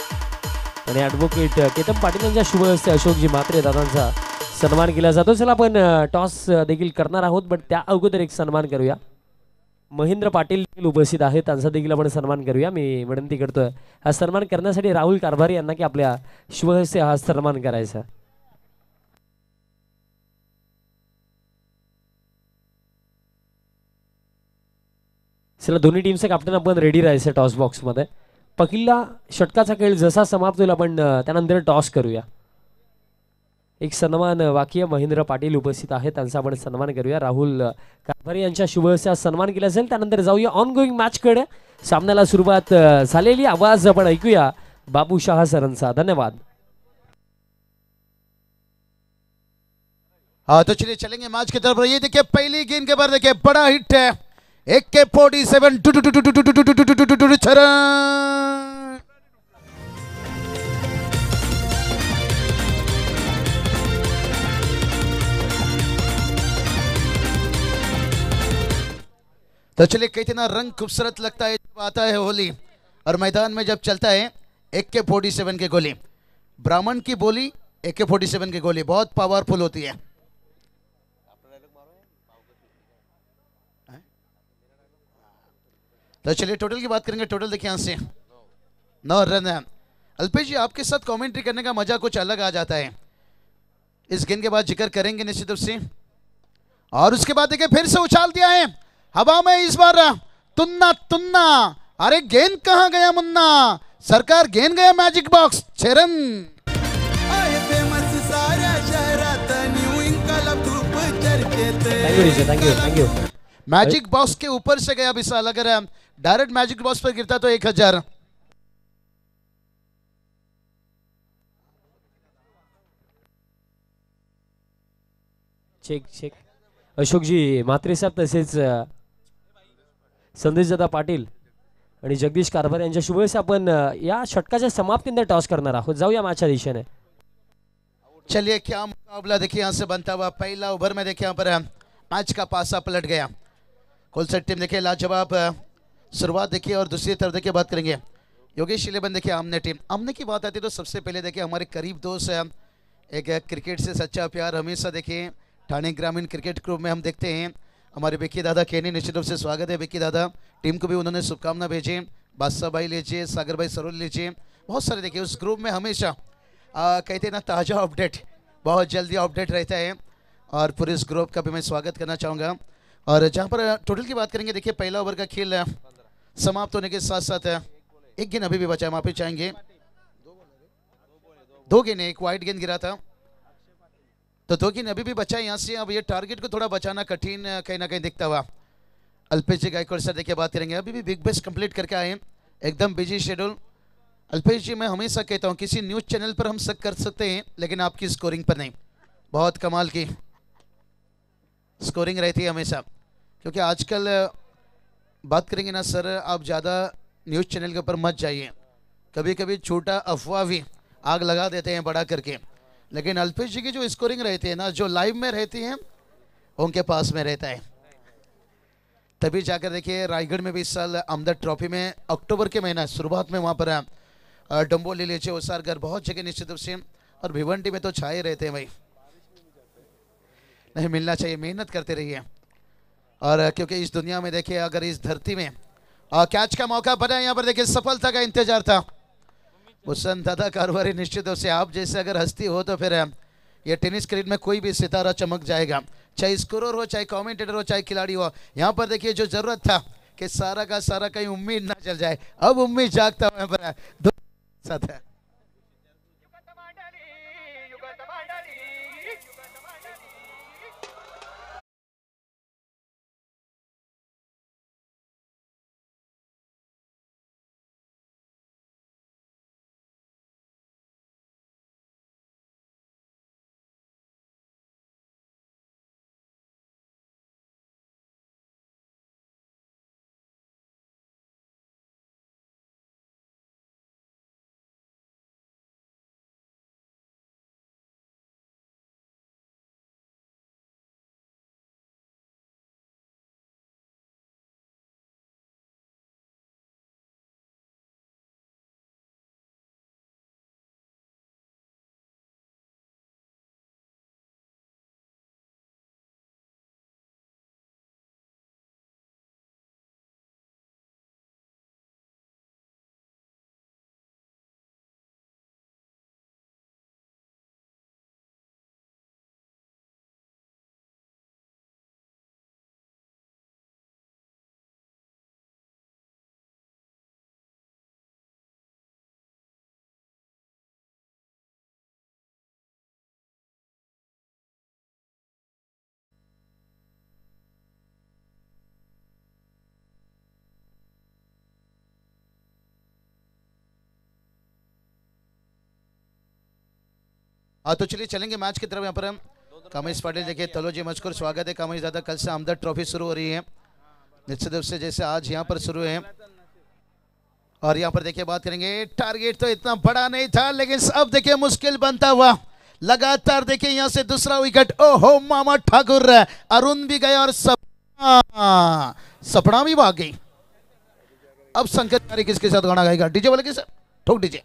Speaker 1: आणि ॲडव्होकेट केतन पाटील यांच्या शुभ हस्ते अशोकजी म्हात्रे दादांचा सन्मान केला जातो चला आपण टॉस देखील करणार आहोत बट त्या अगोदर एक सन्मान करूया महेंद्र पाटील देखील उपस्थित आहेत त्यांचा देखील आपण सन्मान करूया मी विनंती करतोय हा सन्मान करण्यासाठी राहुल कारभारी यांना की आपल्या शुभहस्ते हा सन्मान करायचा सला दोन्ही टीमचे कॅप्टन आपण रेडी राहायचं टॉस बॉक्समध्ये पकिल्ला षटकाचा खेळ जसा समाप्त होईल आपण त्यानंतर टॉस करूया एक सन्मान वाकीय महेंद्र पाटील उपस्थित आहेत त्यांचा आपण सन्मान करूया राहुल कारभारे यांच्या शुभेच्छा सन्मान केला असेल त्यानंतर जाऊया ऑन गोईंग मॅचकडे सामन्याला सुरुवात झालेली आवाज आपण ऐकूया बाबू शाह सरांचा धन्यवाद
Speaker 2: हा तो चलिए चलेंगे मैच की तरफ ये देखिए पहली गेंद के बाद देखिए बड़ा हिट है AK forty seven two two two two two two two two two two two two two तो चलिए कितना रंग खूबसूरत लगता है जब आता है होली और मैदान में जब चलता है एक के फोर्टी सेवन के गोली ब्राह्मण की बोली एक के फोर्टी सेवन की गोली बहुत पावरफुल होती है तो चलिए टोटल की बात करेंगे टोटल देखिए यहाँ से नौ रन है अल्पेश जी आपके साथ कमेंट्री करने का मजा कुछ अलग आ जाता है इस गेंद के बाद जिक्र करेंगे निश्चित रूप से और उसके बाद देखिए फिर से उछाल दिया है हवा में इस बार तुन्ना तुन्ना अरे गेंद कहाँ गया मुन्ना सरकार गेंद गया मैजिक बॉक्स छह रन मैजिक बॉक्स के ऊपर से गया रहा है डायरेक्ट मॅजिक बॉक्स पर गिरता तो एक हजार
Speaker 1: चेक चेक अशोकजी म्हात्रे साहेब तसेच संदेश दादा पाटील आणि जगदीश कारभार यांच्या शुभेच आपण या षटकाच्या समाप्तीने टॉस करणार आहोत जाऊया माझ्या दिशेने
Speaker 2: चलिए क्या मुकाबला देखिए यहाँ से बनता हुआ पहला ओवर में देखिए यहाँ पर मैच का पासा पलट गया कुलसेट टीम देखिए लाजवाब शुरुआत देखिए और दूसरी तरफ देखिए बात करेंगे योगेश इलेवन देखिए आमने टीम आमने की बात आती है तो सबसे पहले देखिए हमारे करीब दोस्त हैं एक क्रिकेट से सच्चा प्यार हमेशा देखिए ठाणे ग्रामीण क्रिकेट क्लब में हम देखते हैं हमारे बेकी दादा कहने निश्चित रूप से स्वागत है बेकी दादा टीम को भी उन्होंने शुभकामना भेजी बादशाह भाई लीजिए सागर भाई सरोल लीजिए बहुत सारे देखिए उस ग्रुप में हमेशा आ, कहते हैं ना ताज़ा अपडेट बहुत जल्दी अपडेट रहता है और पूरे इस ग्रुप का भी मैं स्वागत करना चाहूँगा और जहाँ पर टोटल की बात करेंगे देखिए पहला ओवर का खेल समाप्त होने के साथ साथ एक गेंद अभी भी बचा है माफी चाहेंगे दो गेंद एक वाइट गेंद गिरा था तो दो गेंद अभी भी बचा है यहाँ से अब ये टारगेट को थोड़ा बचाना कठिन कहीं ना कहीं दिखता हुआ अल्पेश जी गायकवाड़ सर देखिए बात करेंगे अभी भी बिग बेस कंप्लीट करके आए एकदम बिजी शेड्यूल अल्पेश जी मैं हमेशा कहता हूँ किसी न्यूज़ चैनल पर हम सब कर सकते हैं लेकिन आपकी स्कोरिंग पर नहीं बहुत कमाल की स्कोरिंग रहती है हमेशा क्योंकि आजकल बात करेंगे ना सर आप ज़्यादा न्यूज़ चैनल के ऊपर मत जाइए कभी कभी छोटा अफवाह भी आग लगा देते हैं बड़ा करके लेकिन अल्पेश जी की जो स्कोरिंग रहती है ना जो लाइव में रहती हैं उनके पास में रहता है तभी जाकर देखिए रायगढ़ में भी इस साल अहमद ट्रॉफी में अक्टूबर के महीना शुरुआत में वहाँ पर डम्बो ले लीजिए ओसारगर बहुत जगह निश्चित रूप से और भिवंटी में तो छाए रहते हैं भाई नहीं मिलना चाहिए मेहनत करते रहिए और क्योंकि इस दुनिया में देखिए अगर इस धरती में कैच का मौका बना यहाँ पर देखिए सफलता का इंतजार था हुसन दादा कारोबारी निश्चित रूप से आप जैसे अगर हस्ती हो तो फिर ये टेनिस क्रिकेट में कोई भी सितारा चमक जाएगा चाहे स्कोरर हो चाहे कमेंटेटर हो चाहे खिलाड़ी हो यहाँ पर देखिए जो जरूरत था कि सारा का सारा कहीं उम्मीद ना चल जाए अब उम्मीद जागता हुआ साथ है हाँ तो चलिए चलेंगे मैच की तरफ यहाँ पर हम कमेश पाटिल देखिए तलो जी मजकूर स्वागत है कमेश दादा कल से आमदद ट्रॉफी शुरू हो रही है निश्चित रूप से जैसे आज यहाँ पर शुरू है और यहाँ पर देखिए बात करेंगे टारगेट तो इतना बड़ा नहीं था लेकिन अब देखिए मुश्किल बनता हुआ लगातार देखिए यहाँ से दूसरा विकेट ओ हो मामा ठाकुर अरुण भी गए और सपना सपना भी भाग गई अब संकेत किसके साथ गाना गाएगा डीजे वाले के साथ ठोक डीजे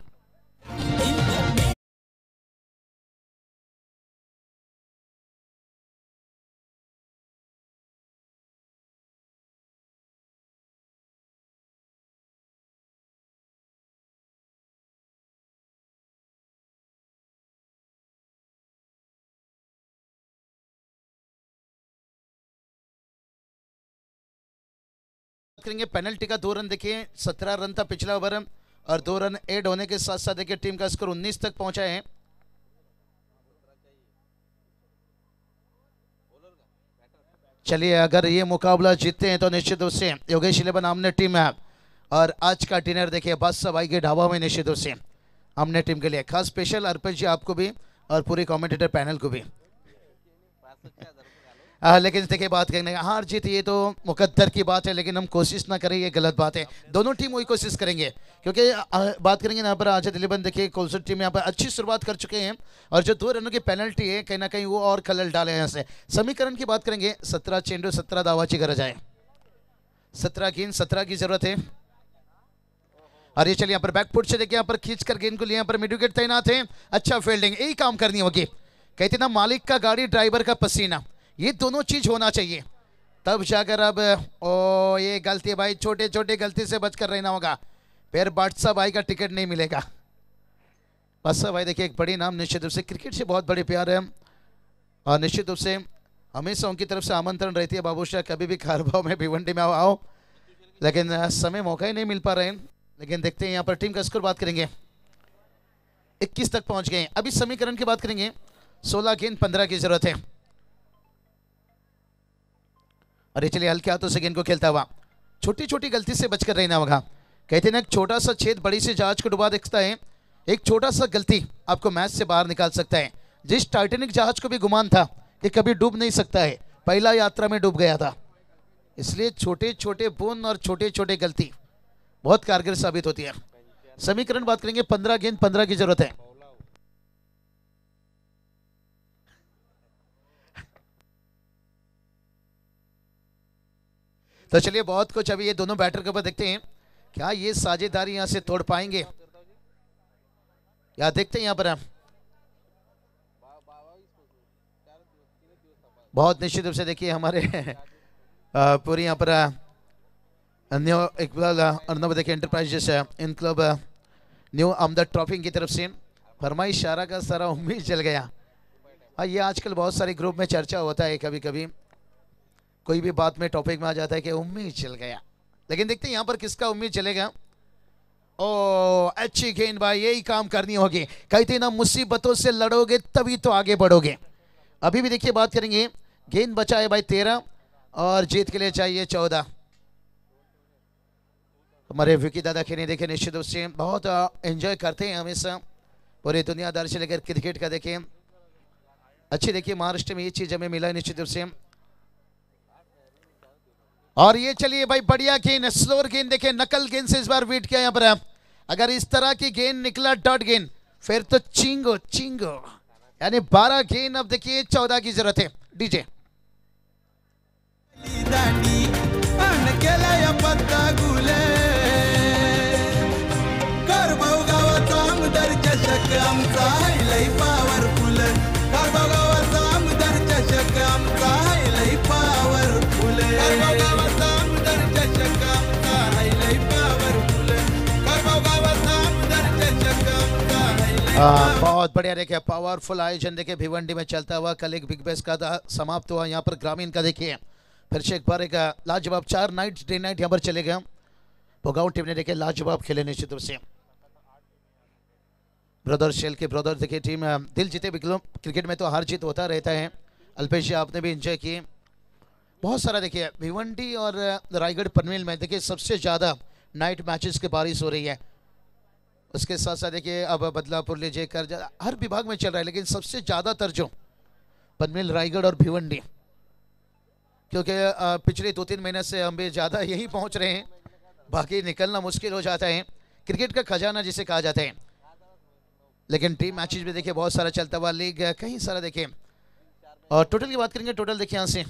Speaker 2: करेंगे पेनल्टी का दो रन देखिए सत्रह रन था पिछला ओवर और दो रन एड होने के साथ साथ देखिए टीम का स्कोर उन्नीस तक पहुंचा है चलिए अगर ये मुकाबला जीतते हैं तो निश्चित रूप से योगेश इलेवन हमने टीम है और आज का डिनर देखिए बस सब आई के ढाबा में निश्चित रूप से हमने टीम के लिए खास स्पेशल अर्पित जी आपको भी और पूरी कॉमेंटेटर पैनल को भी आ, लेकिन देखिए बात करने हार जीत ये तो मुकद्दर की बात है लेकिन हम कोशिश ना करें ये गलत बात है दोनों टीम वही कोशिश करेंगे क्योंकि आ, बात करेंगे यहाँ पर आज दिलीबन देखिए कोलसुट टीम यहाँ पर अच्छी शुरुआत कर चुके हैं और जो दो रनों की पेनल्टी है कहीं ना कहीं वो और कलर डाले हैं यहाँ से समीकरण की बात करेंगे सत्रह चेंडू सत्रह दावाची गरज आए सत्रह गेंद सत्रह की जरूरत है और ये चलिए यहाँ पर बैकफुट से देखिए यहाँ पर खींच कर गेंद को लिए यहाँ पर मिडिकेट तैनात है अच्छा फील्डिंग यही काम करनी होगी कहते ना मालिक का गाड़ी ड्राइवर का पसीना ये दोनों चीज़ होना चाहिए तब जाकर अब ओ ये गलती भाई छोटे छोटे गलती से बचकर रहना होगा फिर बादशाह भाई का टिकट नहीं मिलेगा बादशाह भाई देखिए एक बड़े नाम निश्चित रूप से क्रिकेट से बहुत बड़े प्यार है और निश्चित रूप से हमेशा उनकी तरफ से आमंत्रण रहती है बाबू शाह कभी भी भाव में भिवंडी में आओ लेकिन समय मौका ही नहीं मिल पा रहे हैं लेकिन देखते हैं यहाँ पर टीम का स्कोर बात करेंगे 21 तक पहुँच गए अभी समीकरण की बात करेंगे 16 गेंद 15 की जरूरत है अरे चलिए हल्के हाथों से गेंद को खेलता हुआ छोटी छोटी गलती से बचकर रहना होगा कहते ना एक छोटा सा छेद बड़ी से जहाज को डुबा देखता है एक छोटा सा गलती आपको मैच से बाहर निकाल सकता है जिस टाइटेनिक जहाज को भी गुमान था कि कभी डूब नहीं सकता है पहला यात्रा में डूब गया था इसलिए छोटे छोटे बोन और छोटे छोटे गलती बहुत कारगर साबित होती है समीकरण बात करेंगे पंद्रह गेंद पंद्रह की जरूरत है तो चलिए बहुत कुछ अभी ये दोनों बैटर के ऊपर देखते हैं क्या ये साझेदारी यहाँ से तोड़ पाएंगे या देखते हैं यहाँ पर हम बहुत निश्चित रूप से देखिए हमारे *laughs* पूरी यहाँ पर न्यू इकबाल अर्नब देखिए एंटरप्राइजेस इन क्लब न्यू आमदद ट्रॉफी की तरफ से फरमाइश शारा का सारा उम्मीद चल गया हाँ ये आजकल बहुत सारे ग्रुप में चर्चा होता है कभी कभी कोई भी बात में टॉपिक में आ जाता है कि उम्मीद चल गया लेकिन देखते हैं यहां पर किसका उम्मीद चलेगा ओ अच्छी गेंद भाई यही काम करनी होगी कहते तो ना मुसीबतों से लड़ोगे तभी तो आगे बढ़ोगे अभी भी देखिए बात करेंगे गेंद बचा है भाई तेरह और जीत के लिए चाहिए चौदह हमारे विकी दादा खेने देखे निश्चित रूप से बहुत एंजॉय करते हैं हमेशा पूरी दुनिया दर्शन लेकर क्रिकेट का देखें अच्छी देखिए महाराष्ट्र में ये चीज़ हमें मिला निश्चित रूप से और ये चलिए भाई बढ़िया गेंद स्लोर गेंद देखे नकल गेंद से इस बार वेट किया यहाँ पर अगर इस तरह की गेंद निकला डॉट गेंद फिर तो चिंगो चिंगो यानी बारह गेंद अब देखिए चौदह की जरूरत है डीजे
Speaker 3: कर
Speaker 2: आ, बहुत बढ़िया देखिए पावरफुल आयोजन देखिए भिवंडी में चलता हुआ कल एक बिग बेस का समाप्त हुआ यहाँ पर ग्रामीण का देखिए फिर से एक बार एक लाजवाब चार नाइट डे नाइट यहाँ पर चले गए भोगाव टीम ने देखे लाजवाब खेले निश्चित रूप से ब्रदर शेल के ब्रदर देखिए टीम दिल जीते बिकलो क्रिकेट में तो हार जीत होता रहता है अल्पेश जी आपने भी इंजॉय किए बहुत सारा देखिए भिवंडी और रायगढ़ पनवेल में देखिए सबसे ज़्यादा नाइट मैचेस की बारिश हो रही है उसके साथ साथ देखिए अब बदलापुर ले जेकर हर विभाग में चल रहा है लेकिन सबसे ज़्यादा तर्जो पनमेल रायगढ़ और भिवंडी क्योंकि पिछले दो तीन महीने से हम भी ज़्यादा यही पहुँच रहे हैं बाकी निकलना मुश्किल हो जाता है क्रिकेट का खजाना जिसे कहा जाता है लेकिन टीम मैचेज भी देखिए बहुत सारा चलता हुआ लीग कहीं सारा देखिए और टोटल की बात करेंगे टोटल देखिए यहाँ से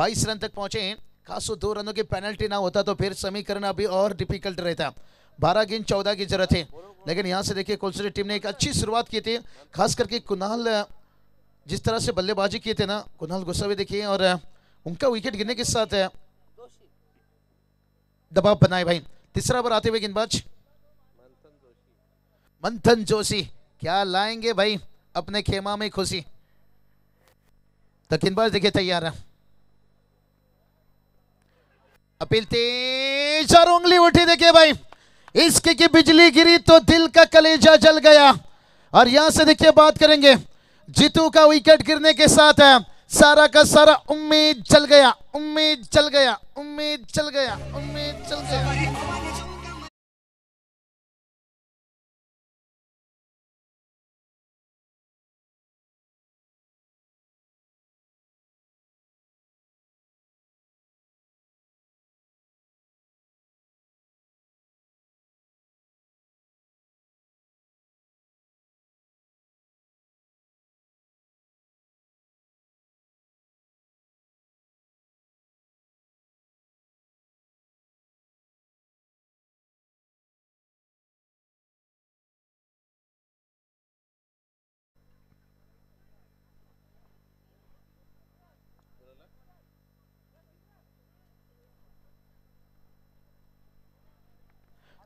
Speaker 2: बाईस रन तक पहुँचे खासो दो रनों की पेनल्टी ना होता तो फिर समीकरण अभी और डिफिकल्ट रहता बारह गेंद चौदह की जरूरत है लेकिन यहाँ से देखिए कोलसरी टीम ने एक अच्छी शुरुआत की थी खास करके कुनाल जिस तरह से बल्लेबाजी किए थे ना कुनाल गुस्सा भी देखिए और उनका विकेट गिरने के साथ दबाव बनाए भाई तीसरा ओवर आते हुए गेंदबाज मंथन जोशी क्या लाएंगे भाई अपने खेमा में खुशी तो गेंदबाज देखिए तैयार है अपील तेज और उंगली उठी देखिए भाई इश्क की बिजली गिरी तो दिल का कलेजा जल गया और यहां से देखिए बात करेंगे जीतू का विकेट गिरने के साथ है सारा का सारा उम्मीद चल गया उम्मीद चल गया उम्मीद चल गया उम्मीद चल गया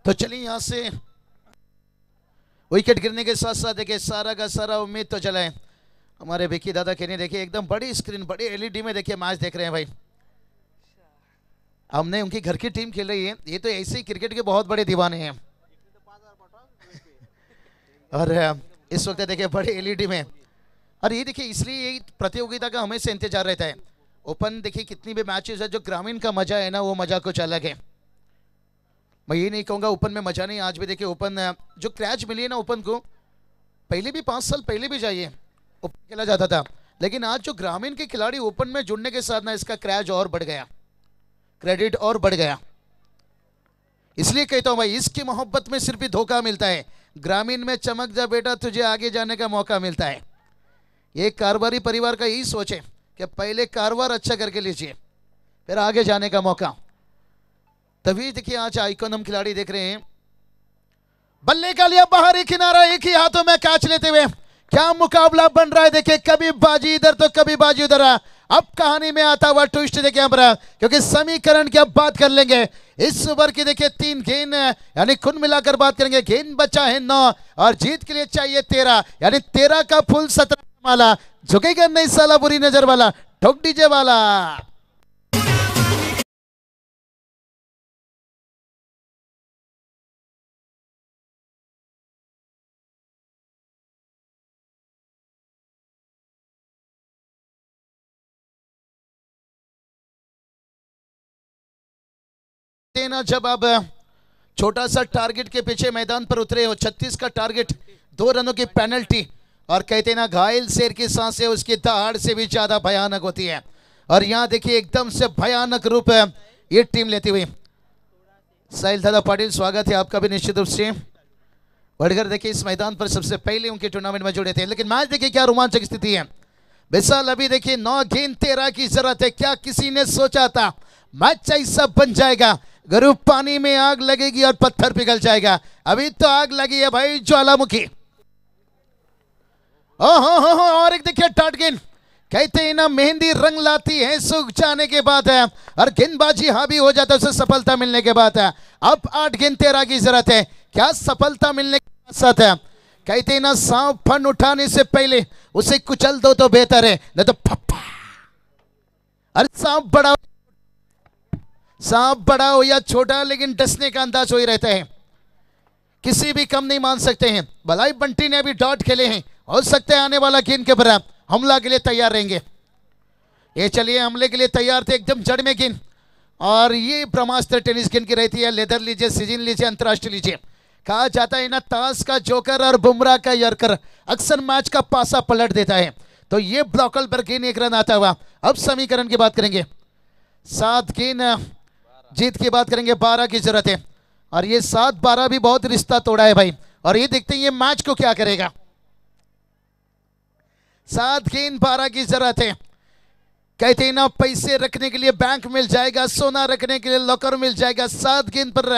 Speaker 2: तो चलिए यहाँ से विकेट गिरने के साथ साथ देखिए सारा का सारा उम्मीद तो चलाएं हमारे विकी दादा कहने देखिए एकदम बड़ी स्क्रीन बड़ी एलईडी में देखिए मैच देख रहे हैं भाई हमने उनकी घर की टीम खेल रही है ये तो ऐसे ही क्रिकेट के बहुत बड़े दीवाने हैं और इस वक्त देखिए बड़े एलईडी में और ये देखिए इसलिए ये प्रतियोगिता का हमेशा इंतजार रहता है ओपन देखिए कितनी भी मैचेस है जो ग्रामीण का मजा है ना वो मजा कुछ अलग है मैं ये नहीं कहूँगा ओपन में मजा नहीं आज भी देखिए ओपन जो क्रैच मिली है ना ओपन को पहले भी पाँच साल पहले भी जाइए ओपन खेला जाता था लेकिन आज जो ग्रामीण के खिलाड़ी ओपन में जुड़ने के साथ ना इसका क्रैच और बढ़ गया क्रेडिट और बढ़ गया इसलिए कहता हूँ भाई इसकी मोहब्बत में सिर्फ धोखा मिलता है ग्रामीण में चमक जा बेटा तुझे आगे जाने का मौका मिलता है ये कारोबारी परिवार का यही सोच है कि पहले कारोबार अच्छा करके लीजिए फिर आगे जाने का मौका तभी देखिए आज आइकन हम खिलाड़ी देख रहे हैं बल्ले का लिया बाहरी किनारा एक ही हाथों में कैच लेते हुए क्या मुकाबला बन रहा है देखिए कभी बाजी इधर तो कभी बाजी उधर आ अब कहानी में आता हुआ ट्विस्ट देखिए हम क्योंकि समीकरण की अब बात कर लेंगे इस ओवर की देखिए तीन गेंद यानी कुल मिलाकर बात करेंगे गेंद बचा है नौ और जीत के लिए चाहिए तेरह यानी तेरह का फुल सत्रह माला झुकेगा नहीं साला बुरी नजर वाला ठोक डीजे वाला हैं ना जब आप छोटा सा टारगेट के पीछे मैदान पर उतरे हो छत्तीस का टारगेट दो रनों की पेनल्टी और कहते ना घायल शेर की सांसें उसकी दहाड़ से भी ज्यादा भयानक होती है और यहाँ देखिए एकदम से भयानक रूप है ये टीम लेती हुई साहिल दादा पाटिल स्वागत है आपका भी निश्चित रूप से बढ़कर देखिए इस मैदान पर सबसे पहले उनके टूर्नामेंट में जुड़े थे लेकिन मैच देखिए क्या रोमांचक स्थिति है विशाल अभी देखिए नौ गेंद तेरह की जरूरत है क्या किसी ने सोचा था मैच ऐसा बन जाएगा गुरु पानी में आग लगेगी और पत्थर पिघल जाएगा अभी तो आग लगी है भाई ज्वालामुखी ओहो हो हो और एक देखिए टाटगिन कहते हैं ना मेहंदी रंग लाती है सुख जाने के बाद है और गेंदबाजी हावी हो जाता है उसे सफलता मिलने के बाद है अब आठ गेंद तेरह की जरूरत है क्या सफलता मिलने के साथ है कहते हैं ना सांप फन उठाने से पहले उसे कुचल दो तो बेहतर है नहीं तो पप्पा अरे सांप बड़ा सांप बड़ा हो या छोटा लेकिन डसने का अंदाज वही रहता है किसी भी कम नहीं मान सकते हैं भलाई बंटी ने भी डॉट खेले हैं हो सकते हैं आने वाला गेंद के बराबर हमला के लिए तैयार रहेंगे ये चलिए हमले के लिए तैयार थे एकदम जड़ में गेंद और ये ब्रह्मास्त्र टेनिस गेंद की रहती है लेदर लीजिए सीजन लीजिए अंतर्राष्ट्रीय लीजिए कहा जाता है ना ताश का जोकर और बुमराह का यर्कर अक्सर मैच का पासा पलट देता है तो ये ब्लॉकल पर गेंद एक रन आता हुआ अब समीकरण की बात करेंगे सात गेंद जीत की बात करेंगे बारह की जरूरत है और ये सात बारह भी बहुत रिश्ता तोड़ा है भाई और ये देखते हैं ये मैच को क्या करेगा सात गेंद बारह की जरूरत है कहते हैं ना पैसे रखने के लिए बैंक मिल जाएगा सोना रखने के लिए लॉकर मिल जाएगा सात गेंद पर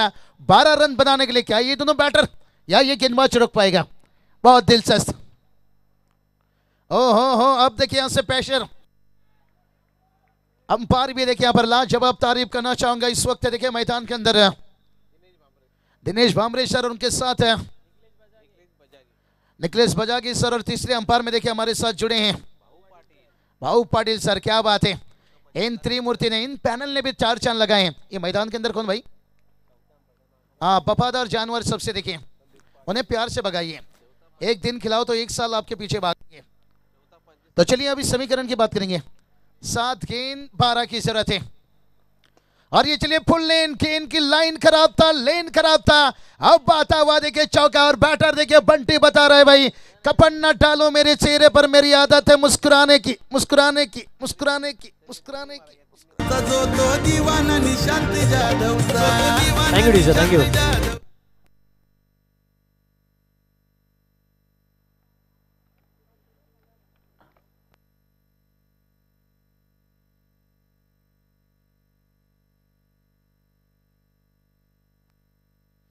Speaker 2: बारह रन बनाने के लिए क्या ये दोनों बैटर या ये गेंदबाज रुक पाएगा बहुत दिलचस्प ओ हो हो अब देखिए यहां से प्रेशर अंपायर भी देखिए यहां पर लाजवाब तारीफ करना चाहूंगा इस वक्त देखिए मैदान के अंदर दिनेश भामरे सर उनके साथ है निकलेश बजागी सर और तीसरे अंपायर में देखिए हमारे साथ जुड़े हैं भाऊ पाटिल सर क्या बात है इन त्रिमूर्ति ने इन पैनल ने भी चार चांद लगाए हैं ये मैदान के अंदर कौन भाई हाँ वफादार जानवर सबसे देखिए उन्हें प्यार से भगाइए एक दिन खिलाओ तो एक साल आपके पीछे भागेंगे तो चलिए अभी समीकरण की बात करेंगे सात गेंद बारह की जरूरत है और ये चलिए फुल लेन गेंद की लाइन खराब था लेन खराब था अब बाता हुआ देखिए चौका और बैटर देखिए बंटी बता रहे भाई कपन ना डालो मेरे चेहरे पर मेरी आदत है मुस्कुराने की मुस्कुराने की मुस्कुराने की मुस्कुराने की
Speaker 3: थैंक यू थैंक यू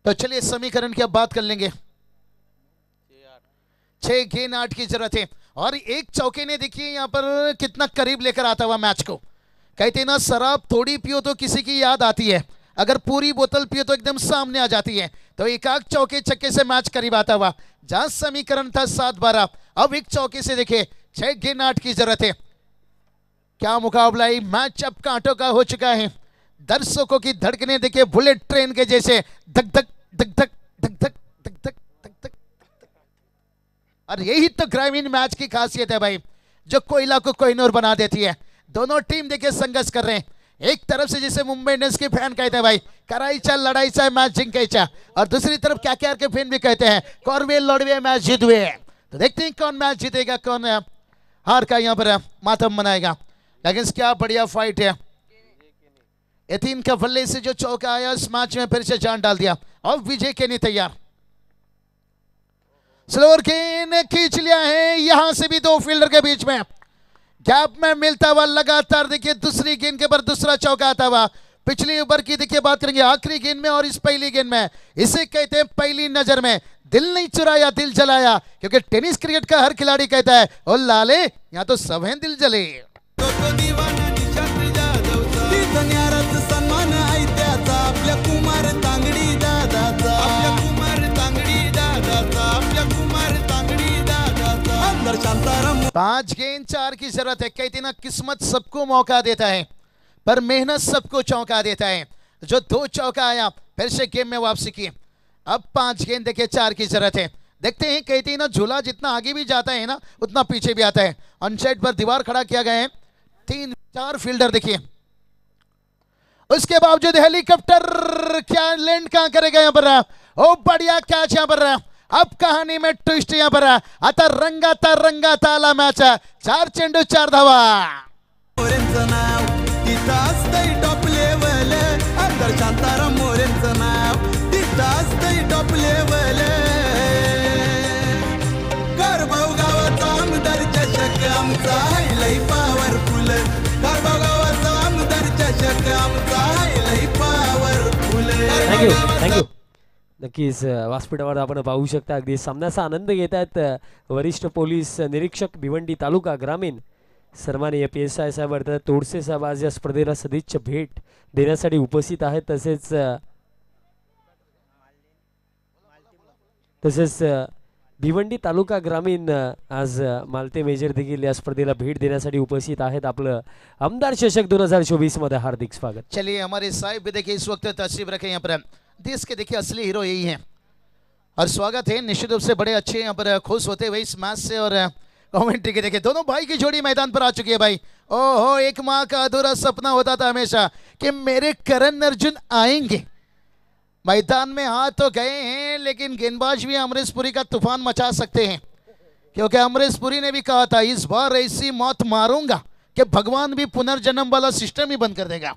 Speaker 2: तो चलिए समीकरण की अब बात कर लेंगे छह गेंद आठ की जरूरत है और एक चौके ने देखिए यहां पर कितना करीब लेकर आता हुआ मैच को कहते ना शराब थोड़ी पियो तो किसी की याद आती है अगर पूरी बोतल पियो तो एकदम सामने आ जाती है तो एकाक चौके चक्के से मैच करीब आता हुआ जहां समीकरण था सात बारह अब एक चौके से देखे छह गेंद आठ की जरूरत है क्या मुकाबला ही मैच अब कांटों का हो चुका है दर्शकों की धड़कने देखे बुलेट ट्रेन के जैसे धक धक धक धक धक धक धक धक धक धक और यही तो ग्रामीण मैच की खासियत है भाई जो कोयला को कोहिनूर बना देती है दोनों टीम देखिए संघर्ष कर रहे हैं एक तरफ से जिसे मुंबई इंडियंस के फैन कहते हैं भाई लड़ाई लड़ाईचा मैच जिंकाईचा और दूसरी तरफ क्या क्या के फैन भी कहते हैं कौरवे लड़वे मैच जीत हुए तो देखते हैं कौन मैच जीतेगा कौन हाँ, हार का यहाँ पर मातम मनाएगा लेकिन क्या बढ़िया फाइट है यतीम के बल्ले से जो चौका आया उस मैच में फिर से जान डाल दिया और विजय के लिए तैयार स्लोर ने खींच लिया है यहां से भी दो फील्डर के बीच में गैप में मिलता हुआ लगातार देखिए दूसरी गेंद के पर दूसरा चौका आता हुआ पिछली ऊपर की देखिए बात करेंगे आखिरी गेंद में और इस पहली गेंद में इसे कहते हैं पहली नजर में दिल नहीं चुराया दिल जलाया क्योंकि टेनिस क्रिकेट का हर खिलाड़ी कहता है ओ लाले यहां तो सब हैं दिल जले पांच गेंद चार की जरूरत है कई ना किस्मत सबको मौका देता है पर मेहनत सबको चौंका देता है जो दो चौका आया फिर से गेम में वापसी की अब पांच गेंद देखे चार की जरूरत है देखते हैं कहते हैं ना झूला जितना आगे भी जाता है ना उतना पीछे भी आता है अनसेट पर दीवार खड़ा किया गया है तीन चार फील्डर देखिए उसके बावजूद हेलीकॉप्टर क्या लैंड कहां करेगा यहां पर ओ बढ़िया कैच यहां पर अब कहानी में ट्विस्ट यहाँ पर आता रंगाता रंगाता आला मॅच चार चेंडू चार धावा
Speaker 3: नाव टॉप लेवल शांताराम मोरेंचं नाव तिथं टॉप लेवल करभाव गावाचा आमदार चषक आमचा लय पॉवरफुल करभाव गावाचा आमदार चषक आमचा लय पॉवरफुल थँक्यू
Speaker 1: थँक्यू नक्कीच व्यासपीठावर आपण पाहू शकता अगदी सामन्याचा आनंद घेत आहेत वरिष्ठ पोलीस निरीक्षक भिवंडी तालुका ग्रामीण या पी एस आय साहेब अर्थात तोडसे साहेब आज या स्पर्धेला सदिच्छ भेट देण्यासाठी उपस्थित आहेत तसेच तसेच भिवंडी तालुका ग्रामीण आज मालते मेजर देखील या स्पर्धेला भेट देण्यासाठी उपस्थित आहेत आपलं आमदार चषक दोन हजार चोवीस मध्ये हार्दिक स्वागत
Speaker 2: चलिए हमारे साहेब देखील इस वक्त तशरीफ रखे पर देश के देखिए असली हीरो यही हैं और स्वागत है निश्चित रूप से बड़े अच्छे यहाँ पर खुश होते हुए इस मैच से और कमेंट्री के देखे दोनों भाई की जोड़ी मैदान पर आ चुकी है भाई ओहो एक माँ का अधूरा सपना होता था हमेशा कि मेरे करण अर्जुन आएंगे मैदान में हाथ तो गए हैं लेकिन गेंदबाज भी अमरीश पुरी का तूफान मचा सकते हैं क्योंकि अमरीश पुरी ने भी कहा था इस बार ऐसी मौत मारूंगा कि भगवान भी पुनर्जन्म वाला सिस्टम ही बंद कर देगा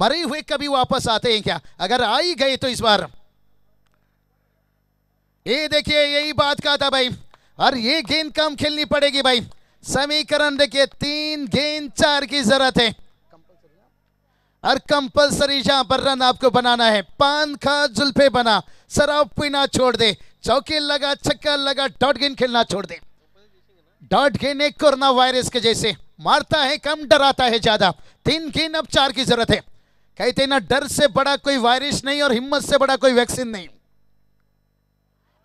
Speaker 2: मरे हुए कभी वापस आते हैं क्या अगर आ ही गए तो इस बार ये देखिए यही बात कहा था भाई और ये गेंद कम खेलनी पड़ेगी भाई समीकरण देखिए तीन गेंद चार की जरूरत है और कंपलसरी जहां पर रन आपको बनाना है पान खा जुल्फे बना शराब पीना छोड़ दे चौकी लगा छक्का लगा डॉट गेंद खेलना छोड़ दे डॉट गेंद एक कोरोना वायरस के जैसे मारता है कम डराता है ज्यादा तीन गेंद अब चार की जरूरत है कहते ना डर से बड़ा कोई वायरस नहीं और हिम्मत से बड़ा कोई वैक्सीन नहीं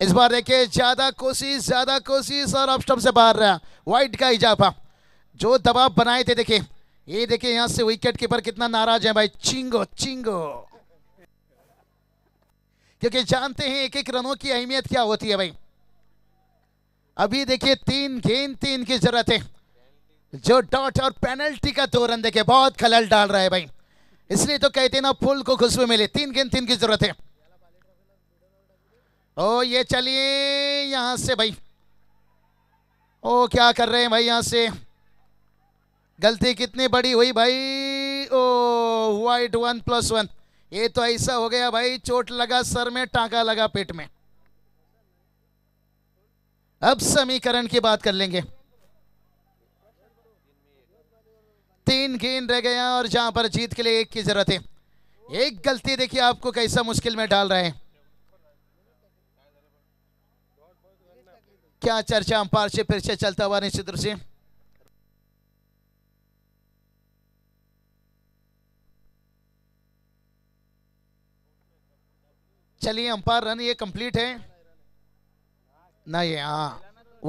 Speaker 2: इस बार देखिए ज़्यादा कोशिश ज़्यादा कोशिश और ऑप्शन से बाहर रहा व्हाइट का इजाफा जो दबाव बनाए थे देखिए ये देखिए यहां से विकेट कीपर कितना नाराज है भाई चिंगो चिंगो क्योंकि जानते हैं एक एक रनों की अहमियत क्या होती है भाई अभी देखिए तीन गेंद तीन की जरूरत है जो डॉट और पेनल्टी का दो रन देखे बहुत खलल डाल रहा है भाई इसलिए तो कहते ना फूल को खुशबू मिले तीन गेंद तीन की जरूरत है ओ ये चलिए यहां से भाई ओ क्या कर रहे हैं भाई यहां से गलती कितनी बड़ी हुई भाई ओ वाइट वन प्लस वन ये तो ऐसा हो गया भाई चोट लगा सर में टांका लगा पेट में अब समीकरण की बात कर लेंगे तीन गेंद रह गए हैं और जहां पर जीत के लिए एक की जरूरत है एक गलती देखिए आपको कैसा मुश्किल में डाल रहे हैं क्या चर्चा अंपायर से फिर से चलता हुआ निश्चित रूप से चलिए अंपायर रन ये कंप्लीट है नहीं हाँ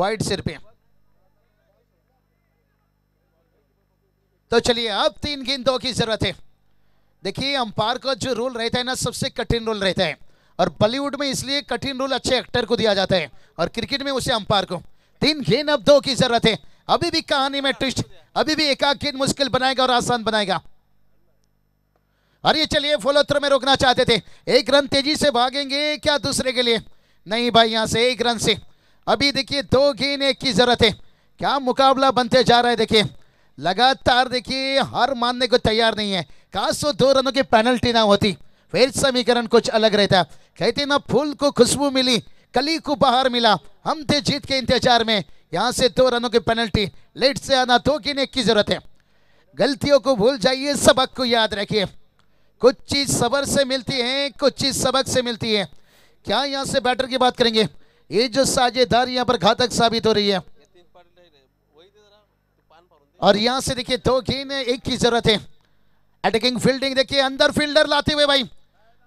Speaker 2: वाइट सिर पे तो चलिए अब तीन गेंदों की जरूरत है देखिए अंपायर का जो रोल रहता है ना सबसे कठिन रोल रहता है और बॉलीवुड में इसलिए कठिन रोल अच्छे एक्टर को दिया जाता है और क्रिकेट में उसे अंपायर को तीन गेंद अब दो की जरूरत है अभी भी कहानी में ट्विस्ट अभी भी एकाक गेंद मुश्किल बनाएगा और आसान बनाएगा और ये चलिए थ्रो में रोकना चाहते थे एक रन तेजी से भागेंगे क्या दूसरे के लिए नहीं भाई यहां से एक रन से अभी देखिए दो गेंद एक की जरूरत है क्या मुकाबला बनते जा रहा है देखिए लगातार देखिए हार मानने को तैयार नहीं है काशो दो रनों की पेनल्टी ना होती फिर समीकरण कुछ अलग रहता कहते ना फूल को खुशबू मिली कली को बाहर मिला हम थे जीत के इंतजार में यहाँ से दो रनों की पेनल्टी लेट से आना दो गिने की जरूरत है गलतियों को भूल जाइए सबक को याद रखिए कुछ चीज सबर से मिलती है कुछ चीज सबक से मिलती है क्या यहाँ से बैटर की बात करेंगे ये जो साझेदार यहाँ पर घातक साबित हो रही है और यहां से देखिए दो गेंद है एक की जरूरत है अटैकिंग फील्डिंग देखिए अंदर फील्डर लाते हुए भाई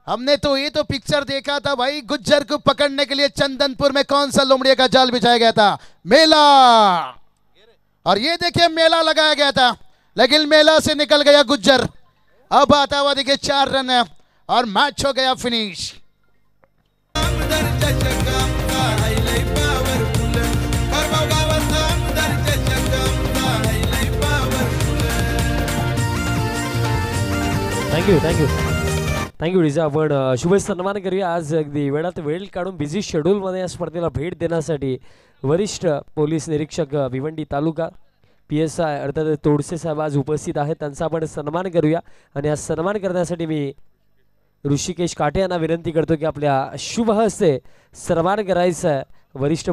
Speaker 2: हमने तो ये तो पिक्चर देखा था भाई गुज्जर को पकड़ने के लिए चंदनपुर में कौन सा लोमड़िया का जाल बिछाया गया था मेला और ये देखिए मेला लगाया गया था लेकिन मेला से निकल गया गुज्जर अब आता हुआ देखिए चार रन है और मैच हो गया फिनिश
Speaker 1: थँक्यू थँक्यू थँक्यू रिझा आपण शुभेच सन्मान करूया आज अगदी वेळात वेळ काढून बिझी शेड्यूलमध्ये या स्पर्धेला भेट देण्यासाठी वरिष्ठ पोलीस निरीक्षक भिवंडी तालुका पी एस आय अर्थात तोडसे साहेब आज उपस्थित आहेत त्यांचा आपण सन्मान करूया आणि आज सन्मान करण्यासाठी मी ऋषिकेश काटे यांना विनंती करतो की आपल्या शुभ हस्ते सन्मान करायचा आहे वरिष्ठ